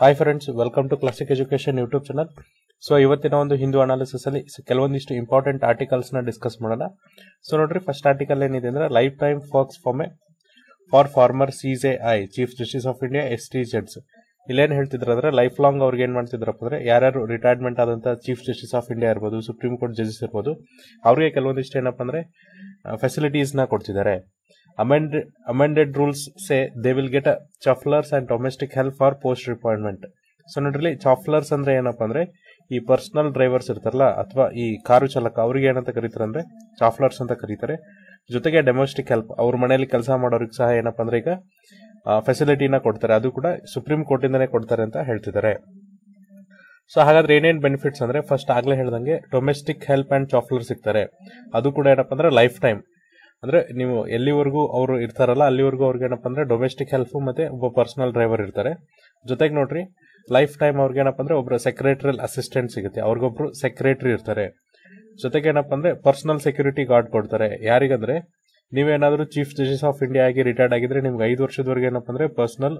hi friends welcome to classic education YouTube channel so ಇವತ್ತಿನ ಒಂದು Hindu analysis ಅಲ್ಲಿ ಕೆಲವೊಂದಿಷ್ಟು ಇಂಪಾರ್ಟೆಂಟ್ ಆರ್ಟಿಕಲ್ಸ್ ನ ಡಿಸ್ಕಸ್ ಮಾಡೋಣ ಸೊ ನೋಡ್ರಿ ಫಸ್ಟ್ ಆರ್ಟಿಕಲ್ ಏನಿದೆ ಅಂದ್ರೆ ಲೈಫ್ ಟೈಮ್ ಫಾಕ್ಸ್ ಫಾರ್ಮೆ for former C I chief justice of India S T judges ಇಲ್ಲೇನು ಹೇಳ್ತಿದ್ರು ಅಂದ್ರೆ ಲೈಫ್ ಲಾಂಗ್ ಅವ್ರಿಗೆ ಏನು ಮಾಡ್ತಿದ್ರಪ್ಪ ಅಂದ್ರೆ ಯಾರ್ಯಾರು ರಿಟೈರ್ಮೆಂಟ್ ಆದಂತ ಚೀಫ್ ಜಸ್ಟಿಸ್ ಆಫ್ ಇಂಡಿಯಾ ಇರ್ಬೋದು ಸುಪ್ರೀಂ ಕೋರ್ಟ್ ಜಡ್ಜಸ್ ಇರ್ಬೋದು ಅವ್ರಿಗೆ ಕೆಲವೊಂದಿಷ್ಟು ಏನಪ್ಪ ಅಂದ್ರೆ ನ ಕೊಡ್ತಿದ್ದಾರೆ Amended, amended rules say they will get a chafflers and domestic help for post so ನೋಡ್ರಿ ಚಾಫ್ಲರ್ಸ್ ಅಂದ್ರೆ ಏನಪ್ಪ ಅಂದ್ರೆ ಈ ಪರ್ಸನಲ್ ಡ್ರೈವರ್ಸ್ ಇರ್ತಾರಲ್ಲ ಅಥವಾ ಈ ಕಾರು ಚಾಲಕ ಅವ್ರಿಗೆ ಏನಂತ ಕರೀತಾರೆ ಅಂದ್ರೆ ಚಾಫ್ಲರ್ಸ್ ಅಂತ ಕರೀತಾರೆ ಜೊತೆಗೆ ಡೊಮೆಸ್ಟಿಕ್ ಹೆಲ್ಪ್ ಅವ್ರ ಮನೆಯಲ್ಲಿ ಕೆಲಸ ಮಾಡೋರಿಗೆ ಸಹ ಏನಪ್ಪ ಅಂದ್ರೆ ಈಗ ಫೆಸಿಲಿಟಿನ ಕೊಡ್ತಾರೆ ಅದು ಕೂಡ ಸುಪ್ರೀಂ ಕೋರ್ಟಿಂದನೇ ಕೊಡ್ತಾರೆ ಅಂತ ಹೇಳ್ತಿದ್ದಾರೆ ಸೊ ಹಾಗಾದ್ರೆ ಏನೇನು ಬೆನಿಫಿಟ್ಸ್ ಅಂದ್ರೆ ಫಸ್ಟ್ ಆಗ್ಲೇ ಹೇಳ್ದಂಗೆ ಡೊಮೆಸ್ಟಿಕ್ ಹೆಲ್ಪ್ ಅಂಡ್ ಚಾಫ್ಲರ್ ಸಿಗ್ತಾರೆ ಅದು ಕೂಡ ಏನಪ್ಪ ಅಂದ್ರೆ ಲೈಫ್ ಟೈಮ್ ಅಂದರೆ ನೀವು ಎಲ್ಲಿವರೆಗೂ ಅವರು ಇರ್ತಾರಲ್ಲ ಅಲ್ಲಿವರೆಗೂ ಅವ್ರಿಗೆ ಏನಪ್ಪ ಅಂದರೆ ಡೊಮೆಸ್ಟಿಕ್ ಹೆಲ್ಪ್ ಮತ್ತು ಒಬ್ಬ ಪರ್ಸನಲ್ ಡ್ರೈವರ್ ಇರ್ತಾರೆ ಜೊತೆಗೆ ನೋಡ್ರಿ ಲೈಫ್ ಟೈಮ್ ಅವ್ರಿಗೆ ಏನಪ್ಪ ಅಂದರೆ ಒಬ್ಬರು ಸೆಕ್ರೆಟ್ರಿಯಲ್ ಅಸಿಸ್ಟೆಂಟ್ ಸಿಗುತ್ತೆ ಅವ್ರಿಗೊಬ್ರು ಸೆಕ್ರೆಟ್ರಿ ಇರ್ತಾರೆ ಜೊತೆಗೆ ಏನಪ್ಪ ಅಂದರೆ ಪರ್ಸನಲ್ ಸೆಕ್ಯೂರಿಟಿ ಗಾರ್ಡ್ ಕೊಡ್ತಾರೆ ಯಾರಿಗಂದ್ರೆ ನೀವೇನಾದ್ರೂ ಚೀಫ್ ಜಸ್ಟಿಸ್ ಆಫ್ ಇಂಡಿಯಾ ಆಗಿ ರಿಟೈರ್ಡ್ ಆಗಿದ್ರೆ ನಿಮ್ಗೆ ಐದು ವರ್ಷದವರೆಗೆ ಏನಪ್ಪ ಅಂದರೆ ಪರ್ಸನಲ್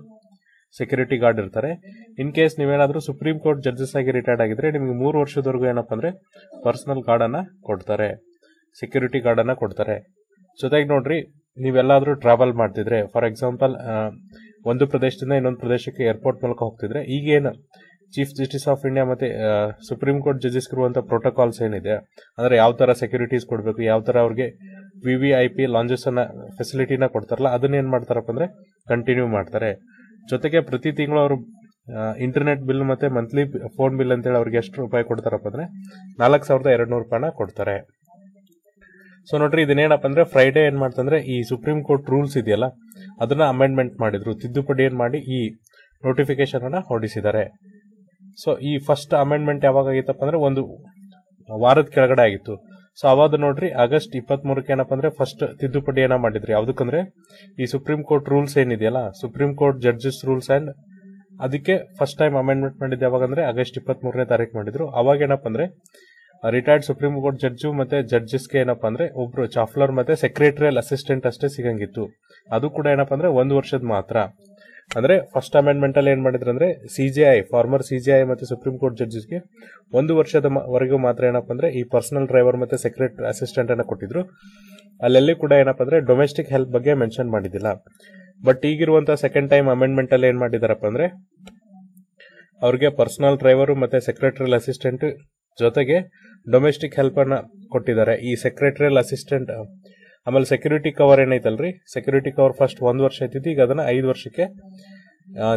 ಸೆಕ್ಯೂರಿಟಿ ಗಾರ್ಡ್ ಇರ್ತಾರೆ ಇನ್ ಕೇಸ್ ನೀವೇನಾದರೂ ಸುಪ್ರೀಂ ಕೋರ್ಟ್ ಜಡ್ಜಸ್ ಆಗಿ ರಿಟೈರ್ಡ್ ಆಗಿದ್ರೆ ನಿಮಗೆ ಮೂರು ವರ್ಷದವರೆಗೂ ಏನಪ್ಪ ಅಂದರೆ ಪರ್ಸನಲ್ ಗಾರ್ಡನ್ನು ಕೊಡ್ತಾರೆ ಸೆಕ್ಯೂರಿಟಿ ಗಾರ್ಡನ್ನು ಕೊಡ್ತಾರೆ ಜೊತೆಗೆ ನೋಡ್ರಿ ನೀವೆಲ್ಲಾದರೂ ಟ್ರಾವೆಲ್ ಮಾಡ್ತಿದ್ರೆ ಫಾರ್ ಎಕ್ಸಾಂಪಲ್ ಒಂದು ಪ್ರದೇಶದಿಂದ ಇನ್ನೊಂದು ಪ್ರದೇಶಕ್ಕೆ ಏರ್ಪೋರ್ಟ್ ಮೂಲಕ ಹೋಗ್ತಿದ್ರೆ ಈಗೇನು ಚೀಫ್ ಜಸ್ಟಿಸ್ ಆಫ್ ಇಂಡಿಯಾ ಮತ್ತೆ ಸುಪ್ರೀಂ ಕೋರ್ಟ್ ಜಜಸ್ಗಿರುವಂಥ ಪ್ರೋಟೋಕಾಲ್ಸ್ ಏನಿದೆ ಅಂದ್ರೆ ಯಾವ ಥರ ಸೆಕ್ಯೂರಿಟೀಸ್ ಕೊಡಬೇಕು ಯಾವ ಥರ ಅವ್ರಿಗೆ ವಿ ವಿ ಐ ಪಿ ಲಾಂಜಸ್ಸನ್ನು ಫೆಸಿಲಿಟಿನ ಕೊಡ್ತಾರಲ್ಲ ಅದನ್ನೇನು ಮಾಡ್ತಾರಪ್ಪ ಅಂದರೆ ಕಂಟಿನ್ಯೂ ಮಾಡ್ತಾರೆ ಜೊತೆಗೆ ಪ್ರತಿ ತಿಂಗಳು ಅವರು ಇಂಟರ್ನೆಟ್ ಬಿಲ್ ಮತ್ತು ಮಂತ್ಲಿ ಫೋನ್ ಬಿಲ್ ಅಂತೇಳಿ ಅವ್ರಿಗೆ ಎಷ್ಟು ರೂಪಾಯಿ ಕೊಡ್ತಾರಪ್ಪ ಅಂದರೆ ನಾಲ್ಕು ಸಾವಿರದ ಎರಡು ನೂರು ರೂಪಾಯಿನ ಕೊಡ್ತಾರೆ ಸೊ ನೋಡ್ರಿ ಇದನ್ನೇನಪ್ಪ ಅಂದ್ರೆ ಫ್ರೈಡೇ ಏನ್ ಮಾಡ್ತಂದ್ರೆ ಈ ಸುಪ್ರೀಂ ಕೋರ್ಟ್ ರೂಲ್ಸ್ ಇದೆಯಲ್ಲ ಅದನ್ನ ಅಮೆಂಡ್ಮೆಂಟ್ ಮಾಡಿದ್ರು ತಿದ್ದುಪಡಿ ಏನು ಮಾಡಿ ಈ ನೋಟಿಫಿಕೇಶನ್ ಅನ್ನ ಹೊರಡಿಸಿದ್ದಾರೆ ಸೊ ಈ ಫಸ್ಟ್ ಅಮೆಂಡ್ಮೆಂಟ್ ಯಾವಾಗ ಆಗಿತ್ತಪ್ಪ ಅಂದ್ರೆ ಒಂದು ವಾರದ ಕೆಳಗಡೆ ಆಗಿತ್ತು ಸೊ ಅವಾಗ ನೋಡ್ರಿ ಆಗಸ್ಟ್ ಇಪ್ಪತ್ಮೂರಕ್ಕೆ ಏನಪ್ಪ ಅಂದ್ರೆ ಫಸ್ಟ್ ತಿದ್ದುಪಡಿ ಏನ ಮಾಡಿದ್ರಿ ಯಾವ್ದಕ್ಕಂದ್ರೆ ಈ ಸುಪ್ರೀಂ ಕೋರ್ಟ್ ರೂಲ್ಸ್ ಏನಿದೆಯಲ್ಲ supreme court judges rules and ಅದಕ್ಕೆ ಫಸ್ಟ್ ಟೈಮ್ ಅಮೆಂಡ್ಮೆಂಟ್ ಮಾಡಿದ್ದು ಯಾವಾಗಂದ್ರೆ ಆಗಸ್ಟ್ ಇಪ್ಪತ್ಮೂರನೇ ತಾರೀಕು ಮಾಡಿದ್ರು ಅವಾಗ ಏನಪ್ಪ ಅಂದ್ರೆ ರಿಟೈರ್ಡ್ ಸುಪ್ರೀಂ ಕೋರ್ಟ್ ಜಡ್ಜು ಮತ್ತೆ ಗೆ ಏನಪ್ಪ ಅಂದ್ರೆ ಒಬ್ರು ಚಾಫ್ಲರ್ ಮತ್ತೆ ಸೆಕ್ರೆಟರಿಯಲ್ ಅಸಿಸ್ಟೆಂಟ್ ಅಷ್ಟೇ ಸಿಗಂಗಿತ್ತು ಅದು ಕೂಡ ಏನಪ್ಪಾ ಅಂದ್ರೆ ಒಂದು ವರ್ಷದ ಮಾತ್ರ ಅಂದ್ರೆ ಫಸ್ಟ್ ಅಮೆಂಡ್ಮೆಂಟ್ ಅಲ್ಲಿ ಏನ್ ಮಾಡಿದ್ರು ಅಂದ್ರೆ ಐ ಫಾರ್ಮರ್ ಐ ಮತ್ತೆ ಸುಪ್ರೀಂ ಕೋರ್ಟ್ ಗೆ ಒಂದು ವರ್ಷದ ವರೆಗೂ ಮಾತ್ರ ಏನಪ್ಪ ಅಂದ್ರೆ ಈ ಪರ್ಸನಲ್ ಡ್ರೈವರ್ ಮತ್ತೆ ಸೆಕ್ರೆಟರಿ ಅಸಿಸ್ಟೆಂಟ್ ಅನ್ನ ಕೊಟ್ಟಿದ್ರು ಅಲ್ಲೆಲ್ಲಿ ಕೂಡ ಏನಪ್ಪ ಅಂದ್ರೆ ಡೊಮೆಸ್ಟಿಕ್ ಹೆಲ್ಪ್ ಬಗ್ಗೆ ಮೆನ್ಷನ್ ಮಾಡಿದಿಲ್ಲ ಬಟ್ ಈಗಿರುವಂತ ಸೆಕೆಂಡ್ ಟೈಮ್ ಅಮೆಂಡ್ಮೆಂಟ್ ಅಲ್ಲಿ ಏನ್ ಮಾಡಿದಾರಪ್ಪ ಅಂದ್ರೆ ಅವ್ರಿಗೆ ಪರ್ಸನಲ್ ಡ್ರೈವರ್ ಮತ್ತೆ ಸೆಕ್ರೆಟರಿಯಲ್ ಅಸಿಸ್ಟೆಂಟ್ ಜೊತೆಗೆ ಡೊಮೆಸ್ಟಿಕ್ ಹೆಲ್ಪರ್ನ ಕೊಟ್ಟಿದ್ದಾರೆ ಈ ಸೆಕ್ರೆಟರಿಯಲ್ ಅಸಿಸ್ಟೆಂಟ್ ಆಮೇಲೆ ಸೆಕ್ಯೂರಿಟಿ ಕವರ್ ಏನೈತಲ್ರಿ ಸೆಕ್ಯೂರಿಟಿ ಕವರ್ ಫಸ್ಟ್ ಒಂದು ವರ್ಷ ಐತಿತ್ತು ಈಗ ಅದನ್ನ ಐದು ವರ್ಷಕ್ಕೆ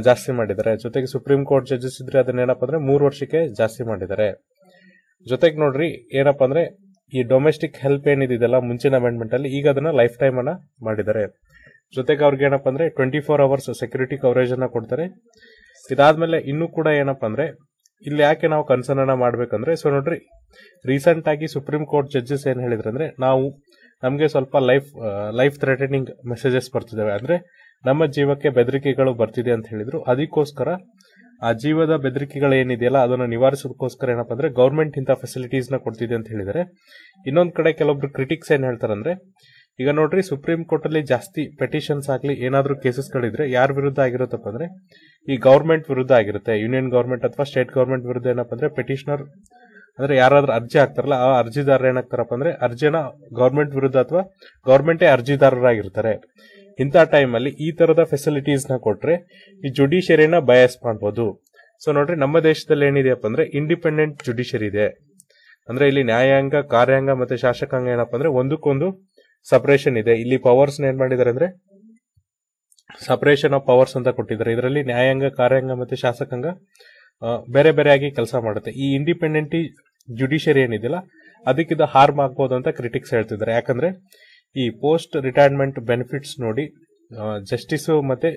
ಜಾಸ್ತಿ ಮಾಡಿದ್ದಾರೆ ಜೊತೆಗೆ ಸುಪ್ರೀಂ ಕೋರ್ಟ್ ಜಡ್ಜಸ್ ಇದ್ರೆ ಅದನ್ನ ಏನಪ್ಪ ಅಂದ್ರೆ ಮೂರು ವರ್ಷಕ್ಕೆ ಜಾಸ್ತಿ ಮಾಡಿದ್ದಾರೆ ಜೊತೆಗೆ ನೋಡ್ರಿ ಏನಪ್ಪ ಅಂದ್ರೆ ಈ ಡೊಮೆಸ್ಟಿಕ್ ಹೆಲ್ಪ್ ಏನಿದೆಯಲ್ಲ ಮುಂಚಿನ ಅಮೆಂಡ್ಮೆಂಟ್ ಅಲ್ಲಿ ಈಗ ಅದನ್ನ ಲೈಫ್ ಟೈಮ್ ಅನ್ನ ಮಾಡಿದ್ದಾರೆ ಜೊತೆಗೆ ಅವ್ರಿಗೆ ಏನಪ್ಪ ಅಂದ್ರೆ twenty four hours security coverage ಕೊಡ್ತಾರೆ ಇದಾದ್ಮೇಲೆ ಇನ್ನೂ ಕೂಡ ಏನಪ್ಪ ಅಂದ್ರೆ ಇಲ್ಲಿ ಯಾಕೆ ನಾವು ಕನ್ಸರ್ನ್ ಅನ್ನ ಮಾಡಬೇಕಂದ್ರೆ ಸೊ ನೋಡ್ರಿ ರೀಸೆಂಟ್ ಆಗಿ ಸುಪ್ರೀಂ ಕೋರ್ಟ್ ಜಡ್ಜಸ್ ಏನು ಅಂದ್ರೆ ನಾವು ನಮಗೆ ಸ್ವಲ್ಪ ಲೈಫ್ ಲೈಫ್ ಥ್ರೆಟನಿಂಗ್ ಮೆಸೇಜಸ್ ಬರ್ತಿದ್ದಾವೆ ಅಂದ್ರೆ ನಮ್ಮ ಜೀವಕ್ಕೆ ಬೆದರಿಕೆಗಳು ಬರ್ತಿದೆ ಅಂತ ಹೇಳಿದ್ರು ಅದಕ್ಕೋಸ್ಕರ ಆ ಜೀವದ ಬೆದರಿಕೆಗಳು ಏನಿದೆಯಲ್ಲ ಅದನ್ನು ನಿವಾರಿಸೋದಕ್ಕೋಸ್ಕರ ಏನಪ್ಪ ಅಂದ್ರೆ ಗೌರ್ಮೆಂಟ್ ಇಂಥ ನ ಕೊಡ್ತಿದೆ ಅಂತ ಹೇಳಿದರೆ ಇನ್ನೊಂದು ಕಡೆ ಕೆಲವೊಬ್ರು ಕ್ರಿಟಿಕ್ಸ್ ಏನು ಹೇಳ್ತಾರಂದ್ರೆ ಈಗ ನೋಡ್ರಿ ಸುಪ್ರೀಂ ಕೋರ್ಟ್ ಅಲ್ಲಿ ಜಾಸ್ತಿ ಪೆಟಿಷನ್ಸ್ ಆಗಲಿ ಏನಾದರೂ ಕೇಸಸ್ಗಳಿದ್ರೆ ಯಾರ ವಿರುದ್ಧ ಆಗಿರುತ್ತಪ್ಪ ಅಂದ್ರೆ ಈ ಗೌರ್ಮೆಂಟ್ ವಿರುದ್ಧ ಆಗಿರುತ್ತೆ ಯೂನಿಯನ್ ಗೌರ್ಮೆಂಟ್ ಅಥವಾ ಸ್ಟೇಟ್ ಗೌರ್ಮೆಂಟ್ ವಿರುದ್ಧ ಏನಪ್ಪ ಅಂದ್ರೆ ಪೆಟಿಷನರ್ ಅಂದ್ರೆ ಯಾರಾದ್ರೂ ಅರ್ಜಿ ಹಾಕ್ತಾರಲ್ಲ ಆ ಅರ್ಜಿದಾರರು ಏನಾಗ್ತಾರಪ್ಪ ಅಂದ್ರೆ ಅರ್ಜಿನ ಗೌರ್ಮೆಂಟ್ ವಿರುದ್ಧ ಅಥವಾ ಗೌರ್ಮೆಂಟೇ ಅರ್ಜಿದಾರರಾಗಿರ್ತಾರೆ ಇಂಥ ಅಲ್ಲಿ ಈ ತರದ ಫೆಸಿಲಿಟೀಸ್ ನ ಕೊಟ್ರೆ ಈ ಜುಡಿಷಿಯರಿನ ಬಯಸ್ ಮಾಡ್ಬೋದು ಸೊ ನೋಡ್ರಿ ನಮ್ಮ ದೇಶದಲ್ಲಿ ಏನಿದೆಯಪ್ಪ ಅಂದ್ರೆ ಇಂಡಿಪೆಂಡೆಂಟ್ ಜುಡಿಷರಿ ಇದೆ ಅಂದ್ರೆ ಇಲ್ಲಿ ನ್ಯಾಯಾಂಗ ಕಾರ್ಯಾಂಗ ಮತ್ತೆ ಶಾಸಕಾಂಗ ಏನಪ್ಪ ಅಂದ್ರೆ ಒಂದಕ್ಕೊಂದು ಸಪರೇಷನ್ ಇದೆ ಇಲ್ಲಿ ಪವರ್ಸ್ ಏನ್ ಮಾಡಿದ್ದಾರೆ ಅಂದ್ರೆ ಸಪರೇಷನ್ ಆಫ್ ಪವರ್ಸ್ ಅಂತ ಕೊಟ್ಟಿದ್ದಾರೆ ಇದರಲ್ಲಿ ನ್ಯಾಯಾಂಗ ಕಾರ್ಯಾಂಗ ಮತ್ತೆ ಶಾಸಕಾಂಗ ಬೇರೆ ಬೇರೆಯಾಗಿ ಕೆಲಸ ಮಾಡುತ್ತೆ ಈ ಇಂಡಿಪೆಂಡೆಂಟ್ ಜುಡಿಷಿಯರಿ ಏನಿದೆಯಲ್ಲ ಅದಕ್ಕಿದ ಹಾರ್ಮ್ ಆಗ್ಬೋದು ಅಂತ ಕ್ರಿಟಿಕ್ಸ್ ಹೇಳ್ತಿದ್ದಾರೆ ಯಾಕಂದ್ರೆ ಈ ಪೋಸ್ಟ್ ರಿಟೈರ್ಮೆಂಟ್ ಬೆನಿಫಿಟ್ಸ್ ನೋಡಿ ಜಸ್ಟಿಸ್ ಮತ್ತೆ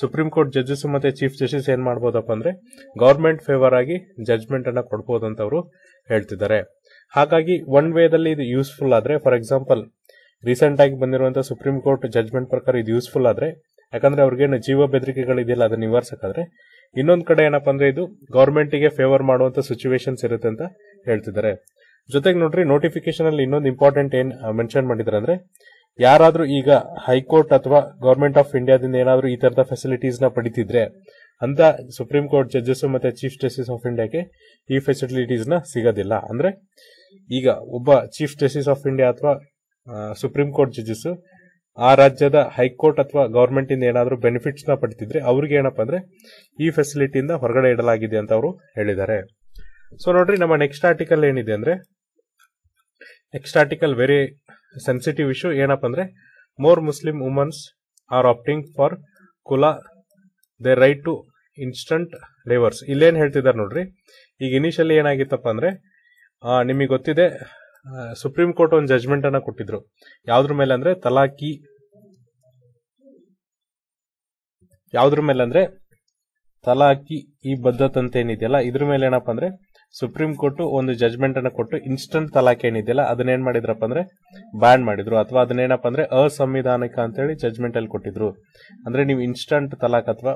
ಸುಪ್ರೀಂ ಕೋರ್ಟ್ ಜಡ್ಜಸ್ ಮತ್ತೆ ಚೀಫ್ ಜಸ್ಟಿಸ್ ಏನ್ ಮಾಡ್ಬೋದಪ್ಪ ಅಂದ್ರೆ ಗೌರ್ಮೆಂಟ್ ಫೇವರ್ ಆಗಿ ಜಜ್ಮೆಂಟ್ ಅನ್ನ ಕೊಡ್ಬೋದು ಅಂತ ಅವರು ಹೇಳ್ತಿದ್ದಾರೆ ಹಾಗಾಗಿ ಒನ್ ವೇದಲ್ಲಿ ಇದು ಯೂಸ್ಫುಲ್ ಆದ್ರೆ ಫಾರ್ ಎಕ್ಸಾಂಪಲ್ ರೀಸೆಂಟ್ ಆಗಿ ಬಂದಿರುವಂತಹ ಸುಪ್ರೀಂ ಕೋರ್ಟ್ ಜಜ್ಮೆಂಟ್ ಪ್ರಕಾರ ಇದು ಯೂಸ್ಫುಲ್ ಆದ್ರೆ ಯಾಕಂದ್ರೆ ಅವ್ರಿಗೇನು ಜೀವ ಬೆದರಿಕೆಗಳಿದೆಯಲ್ಲ ಅದನ್ನ ನಿವಾರಿಸಕ್ಕಾದ್ರೆ ಇನ್ನೊಂದ್ ಕಡೆ ಏನಪ್ಪ ಅಂದ್ರೆ ಇದು ಗೆ ಫೇವರ್ ಮಾಡುವಂತ ಸಿಚುವೇಶನ್ಸ್ ಇರುತ್ತೆ ಅಂತ ಹೇಳ್ತಿದ್ದಾರೆ ಜೊತೆಗೆ ನೋಡ್ರಿ ನೋಟಿಫಿಕೇಶನ್ ಅಲ್ಲಿ ಇನ್ನೊಂದು ಇಂಪಾರ್ಟೆಂಟ್ ಏನ್ ಮೆನ್ಷನ್ ಮಾಡಿದ್ರೆ ಅಂದ್ರೆ ಯಾರಾದ್ರೂ ಈಗ ಹೈಕೋರ್ಟ್ ಅಥವಾ ಗವರ್ಮೆಂಟ್ ಆಫ್ ಇಂಡಿಯಾದಿಂದ ಏನಾದ್ರೂ ಈ ತರದ ಫೆಸಿಲಿಟೀಸ್ ನ ಪಡಿತಿದ್ರೆ ಅಂತ ಸುಪ್ರೀಂ ಕೋರ್ಟ್ ಜಡ್ಜಸ್ ಮತ್ತೆ ಚೀಫ್ ಜಸ್ಟಿಸ್ ಆಫ್ ಇಂಡಿಯಾಕ್ಕೆ ಈ ಫೆಸಿಲಿಟೀಸ್ ನ ಸಿಗೋದಿಲ್ಲ ಅಂದ್ರೆ ಈಗ ಒಬ್ಬ ಚೀಫ್ ಜಸ್ಟಿಸ್ ಆಫ್ ಇಂಡಿಯಾ ಅಥವಾ ಸುಪ್ರೀಂ ಕೋರ್ಟ್ ಜಜಸ್ ಆ ರಾಜ್ಯದ ಹೈಕೋರ್ಟ್ ಅಥವಾ ಗೌರ್ಮೆಂಟ್ ಇಂದ ಏನಾದರೂ ಬೆನಿಫಿಟ್ಸ್ ನ ಪಡ್ತಿದ್ರೆ ಅವ್ರಿಗೆ ಏನಪ್ಪಾ ಅಂದ್ರೆ ಈ ಫೆಸಿಲಿಟಿಯಿಂದ ಹೊರಗಡೆ ಇಡಲಾಗಿದೆ ಅಂತ ಅವರು ಹೇಳಿದ್ದಾರೆ ಸೊ ನೋಡ್ರಿ ನಮ್ಮ ನೆಕ್ಸ್ಟ್ ಆರ್ಟಿಕಲ್ ಏನಿದೆ ಅಂದ್ರೆ next article very sensitive issue ಏನಪ್ಪ ಅಂದ್ರೆ more Muslim womans are opting for ಕುಲಾ the right to instant leavers ಇಲ್ಲೇನು ಹೇಳ್ತಿದ್ದಾರೆ ನೋಡ್ರಿ ಈಗ ಇನಿಷಿಯಲಿ ಏನಾಗಿತ್ತಪ್ಪ ಅಂದ್ರೆ ನಿಮಗೆ ಗೊತ್ತಿದೆ ಸುಪ್ರೀಂ ಕೋರ್ಟ್ ಒಂದು ಜಜ್ಮೆಂಟ್ ಅನ್ನ ಕೊಟ್ಟಿದ್ರು ಯಾವ್ದ್ರ ಮೇಲೆ ಅಂದ್ರೆ ತಲಾಖಿ ಯಾವ್ದ್ರ ಮೇಲೆ ಅಂದ್ರೆ ತಲಾಖಿ ಈ ಬದ್ಧತೆ ಅಂತ ಏನಿದೆಯಲ್ಲ ಇದ್ರ ಮೇಲೆ ಏನಪ್ಪಾ ಅಂದ್ರೆ ಸುಪ್ರೀಂ ಕೋರ್ಟ್ ಒಂದು ಜಜ್ಮೆಂಟ್ ಅನ್ನು ಕೊಟ್ಟು ಇನ್ಸ್ಟಂಟ್ ತಲಾಖ್ ಏನಿದೆಯಲ್ಲ ಅದನ್ನೇನ್ ಮಾಡಿದ್ರಪ್ಪ ಅಂದ್ರೆ ಬ್ಯಾನ್ ಮಾಡಿದ್ರು ಅಥವಾ ಅದನ್ನೇನಪ್ಪ ಅಂದ್ರೆ ಅಸಂವಿಧಾನಿಕ ಅಂತ ಹೇಳಿ ಜಜ್ಮೆಂಟ್ ಅಲ್ಲಿ ಕೊಟ್ಟಿದ್ರು ಅಂದ್ರೆ ನೀವು ಇನ್ಸ್ಟಂಟ್ ತಲಾಖ್ ಅಥವಾ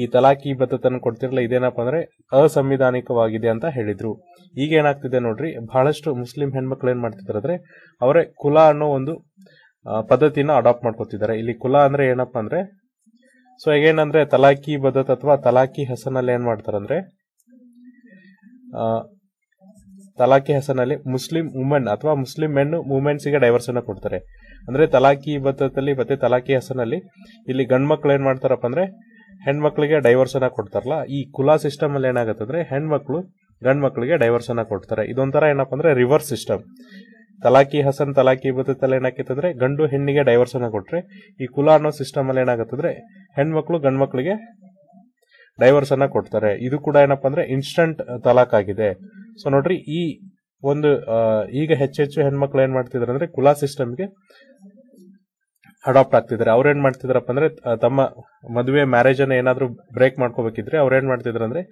ಈ ತಲಾಖಿ ಬದ್ಧತನ್ನು ಕೊಡ್ತಿರಲ್ಲ ಇದೇನಪ್ಪ ಅಂದ್ರೆ ಅಸಂವಿಧಾನಿಕವಾಗಿದೆ ಅಂತ ಹೇಳಿದ್ರು ಈಗ ಏನಾಗ್ತಿದೆ ನೋಡ್ರಿ ಬಹಳಷ್ಟು ಮುಸ್ಲಿಂ ಹೆಣ್ಮಕ್ಳು ಏನ್ ಮಾಡ್ತಿದ್ದಾರೆ ಅಂದ್ರೆ ಅವರೇ ಕುಲ ಅನ್ನೋ ಒಂದು ಪದ್ಧತಿನ ಅಡಾಪ್ಟ್ ಮಾಡ್ಕೊತಿದ್ದಾರೆ ಇಲ್ಲಿ ಕುಲ ಅಂದ್ರೆ ಏನಪ್ಪಾ ಅಂದ್ರೆ ಸೊ ಅಂದ್ರೆ ತಲಾಖಿ ಬದ್ಧತ ಅಥವಾ ತಲಾಖಿ ಹೆಸರಿನಲ್ಲಿ ಏನ್ ಮಾಡ್ತಾರಂದ್ರೆ ತಲಾಖಿ ಹೆಸರಿನಲ್ಲಿ ಮುಸ್ಲಿಂ ವುಮೆನ್ ಅಥವಾ ಮುಸ್ಲಿಂ ಮೆನ್ ವುಮೆನ್ಸ್ ಗೆ ಡೈವರ್ಸ್ ಕೊಡ್ತಾರೆ ಅಂದ್ರೆ ತಲಾಖಿ ಬದ್ಧತಲ್ಲಿ ಮತ್ತೆ ತಲಾಖಿ ಹಸನಲ್ಲಿ ಇಲ್ಲಿ ಗಂಡ್ಮಕ್ಳು ಏನ್ ಮಾಡ್ತಾರಪ್ಪ ಅಂದ್ರೆ ಹೆಣ್ಮಕ್ಳಿಗೆ ಅನ್ನ ಕೊಡ್ತಾರಲ್ಲ ಈ ಕುಲಾ ಸಿಸ್ಟಮ್ ಅಲ್ಲಿ ಏನಾಗತ್ತಂದ್ರೆ ಹೆಣ್ಮಕ್ಳು ಗಂಡು ಮಕ್ಕಳಿಗೆ ಅನ್ನ ಕೊಡ್ತಾರೆ ಇದೊಂಥರ ಏನಪ್ಪ ಅಂದ್ರೆ ರಿವರ್ಸ್ ಸಿಸ್ಟಮ್ ತಲಾಕಿ ಹಸನ್ ತಲಾಕಿ ಬತ್ತಲ್ಲ ಏನಾಕಿತ್ತಂದ್ರೆ ಗಂಡು ಹೆಣ್ಣಿಗೆ ಅನ್ನ ಕೊಟ್ರೆ ಈ ಕುಲ ಅನ್ನೋ ಸಿಸ್ಟಮ್ ಅಲ್ಲಿ ಏನಾಗತ್ತಂದ್ರೆ ಹೆಣ್ಮಕ್ಳು ಗಂಡು ಮಕ್ಕಳಿಗೆ ಅನ್ನ ಕೊಡ್ತಾರೆ ಇದು ಕೂಡ ಏನಪ್ಪ ಅಂದ್ರೆ ಇನ್ಸ್ಟಂಟ್ ತಲಾಕ್ ಆಗಿದೆ ಸೊ ನೋಡ್ರಿ ಈ ಒಂದು ಈಗ ಹೆಚ್ಚೆಚ್ಚು ಹೆಣ್ಮಕ್ಳು ಏನ್ ಮಾಡ್ತಿದ್ರು ಅಂದ್ರೆ ಕುಲಾ ಸಿಸ್ಟಮ್ಗೆ ಅಡಾಪ್ಟ್ ಆಗ್ತಿದ್ದಾರೆ ಅವ್ರೇನ್ ಮಾಡ್ತಿದ್ರಪ್ಪ ಅಂದ್ರೆ ತಮ್ಮ ಮದುವೆ ಮ್ಯಾರೇಜ್ ಅನ್ನ ಏನಾದ್ರೂ ಬ್ರೇಕ್ ಮಾಡ್ಕೋಬೇಕಿದ್ರೆ ಅವ್ರೇನ್ ಮಾಡ್ತಿದ್ರು ಅಂದ್ರೆ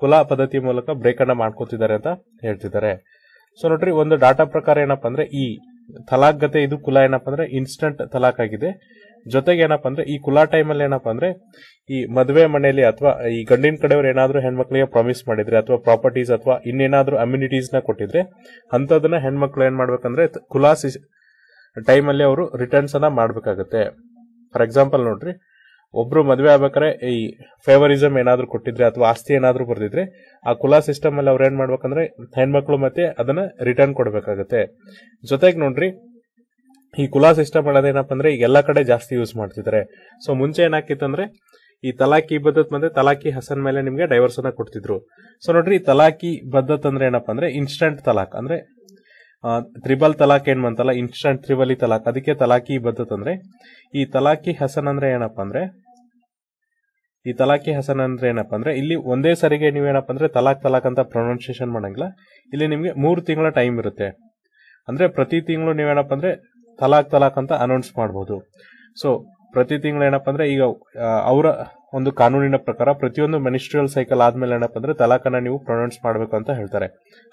ಕುಲ ಪದ್ಧತಿ ಮೂಲಕ ಬ್ರೇಕ್ ಅನ್ನ ಮಾಡ್ಕೋತಿದ್ದಾರೆ ಅಂತ ಹೇಳ್ತಿದ್ದಾರೆ ಸೊ ನೋಡ್ರಿ ಒಂದು ಡಾಟಾ ಪ್ರಕಾರ ಏನಪ್ಪಾ ಅಂದ್ರೆ ಈ ತಲಾಕ್ ಗತೆ ಇದು ಕುಲ ಏನಪ್ಪಾ ಅಂದ್ರೆ ಇನ್ಸ್ಟಂಟ್ ತಲಾಕ್ ಆಗಿದೆ ಜೊತೆಗೆ ಏನಪ್ಪಾ ಅಂದ್ರೆ ಈ ಕುಲಾ ಅಲ್ಲಿ ಏನಪ್ಪಾ ಅಂದ್ರೆ ಈ ಮದುವೆ ಮನೆಯಲ್ಲಿ ಅಥವಾ ಈ ಗಂಡಿನ ಕಡೆಯವರು ಏನಾದ್ರೂ ಹೆಣ್ಮಕ್ಳಿಗೆ ಪ್ರಾಮಿಸ್ ಮಾಡಿದ್ರೆ ಅಥವಾ ಪ್ರಾಪರ್ಟೀಸ್ ಅಥವಾ ಇನ್ನೇನಾದ್ರೂ ಅಮ್ಯುನಿಟೀಸ್ ನ ಕೊಟ್ಟಿದ್ರೆ ಅಂತದನ್ನ ಹೆಣ್ಮಕ್ಳು ಏನ್ ಮಾಡ್ಬೇಕಂದ್ರೆ ಕುಲಾ ಅಲ್ಲಿ ಅವರು ರಿಟರ್ನ್ಸ್ ಅನ್ನ ಮಾಡಬೇಕಾಗತ್ತೆ ಫಾರ್ ಎಕ್ಸಾಂಪಲ್ ನೋಡ್ರಿ ಒಬ್ಬರು ಮದುವೆ ಆಗ್ಬೇಕಾರೆ ಈ ಫೇವರಿಸಮ್ ಏನಾದರೂ ಕೊಟ್ಟಿದ್ರೆ ಅಥವಾ ಆಸ್ತಿ ಏನಾದರೂ ಬರ್ತಿದ್ರೆ ಆ ಕುಲಾ ಅಲ್ಲಿ ಅವ್ರು ಏನು ಮಾಡ್ಬೇಕಂದ್ರೆ ಹೆಣ್ಮಕ್ಳು ಮತ್ತೆ ಅದನ್ನ ರಿಟರ್ನ್ ಕೊಡಬೇಕಾಗತ್ತೆ ಜೊತೆಗೆ ನೋಡ್ರಿ ಈ ಕುಲಾ ಸಿಸ್ಟಮ್ ಅನ್ನೋದೇನಪ್ಪ ಅಂದ್ರೆ ಎಲ್ಲ ಕಡೆ ಜಾಸ್ತಿ ಯೂಸ್ ಮಾಡ್ತಿದ್ದಾರೆ ಸೊ ಮುಂಚೆ ಅಂದ್ರೆ ಈ ತಲಾಖಿ ಬದ್ಧತ್ ಮತ್ತೆ ತಲಾಖಿ ಹಸನ್ ಮೇಲೆ ನಿಮಗೆ ಡೈವರ್ಸ್ ಅನ್ನ ಕೊಡ್ತಿದ್ರು ಸೊ ನೋಡ್ರಿ ತಲಾಖಿ ಬದ್ಧತ್ ಅಂದ್ರೆ ಏನಪ್ಪಾ ಅಂದ್ರೆ ಇನ್ಸ್ಟಂಟ್ ತಲಾಖ್ ಅಂದ್ರೆ ತ್ರಿಬಲ್ ತಲಾಕ್ ಏನು ಬಂತಲ್ಲ ಇನ್ಸ್ಟಂಟ್ ತ್ರಿಬಲಿ ತಲಾಕ್ ಅದಕ್ಕೆ ತಲಾಕಿ ಅಂದ್ರೆ ಈ ತಲಾಖಿ ಹಸನ್ ಅಂದ್ರೆ ಏನಪ್ಪ ಅಂದ್ರೆ ಈ ತಲಾಖಿ ಹಸನ್ ಅಂದ್ರೆ ಏನಪ್ಪ ಅಂದ್ರೆ ಇಲ್ಲಿ ಒಂದೇ ಸರಿಗೆ ನೀವೇನಪ್ಪ ಅಂದ್ರೆ ತಲಾಕ್ ತಲಾಕ್ ಅಂತ ಪ್ರೊನೌನ್ಸಿಯೇಷನ್ ಮಾಡಂಗಿಲ್ಲ ಇಲ್ಲಿ ನಿಮಗೆ ಮೂರು ತಿಂಗಳ ಟೈಮ್ ಇರುತ್ತೆ ಅಂದ್ರೆ ಪ್ರತಿ ತಿಂಗಳು ನೀವೇನಪ್ಪ ಅಂದ್ರೆ ತಲಾಖ್ ತಲಾಕ್ ಅಂತ ಅನೌನ್ಸ್ ಮಾಡಬಹುದು ಸೊ ಪ್ರತಿ ತಿಂಗಳು ಏನಪ್ಪ ಅಂದ್ರೆ ಈಗ ಅವರ ಒಂದು ಕಾನೂನಿನ ಪ್ರಕಾರ ಪ್ರತಿಯೊಂದು ಮಿನಿಸ್ಟ್ರಿಯಲ್ ಸೈಕಲ್ ಆದ್ಮೇಲೆ ಏನಪ್ಪ ಅಂದ್ರೆ ತಲಾಕನ್ನ ನೀವು ಪ್ರೊನೌನ್ಸ್ ಮಾಡಬೇಕು ಅಂತ ಹೇಳ್ತಾರೆ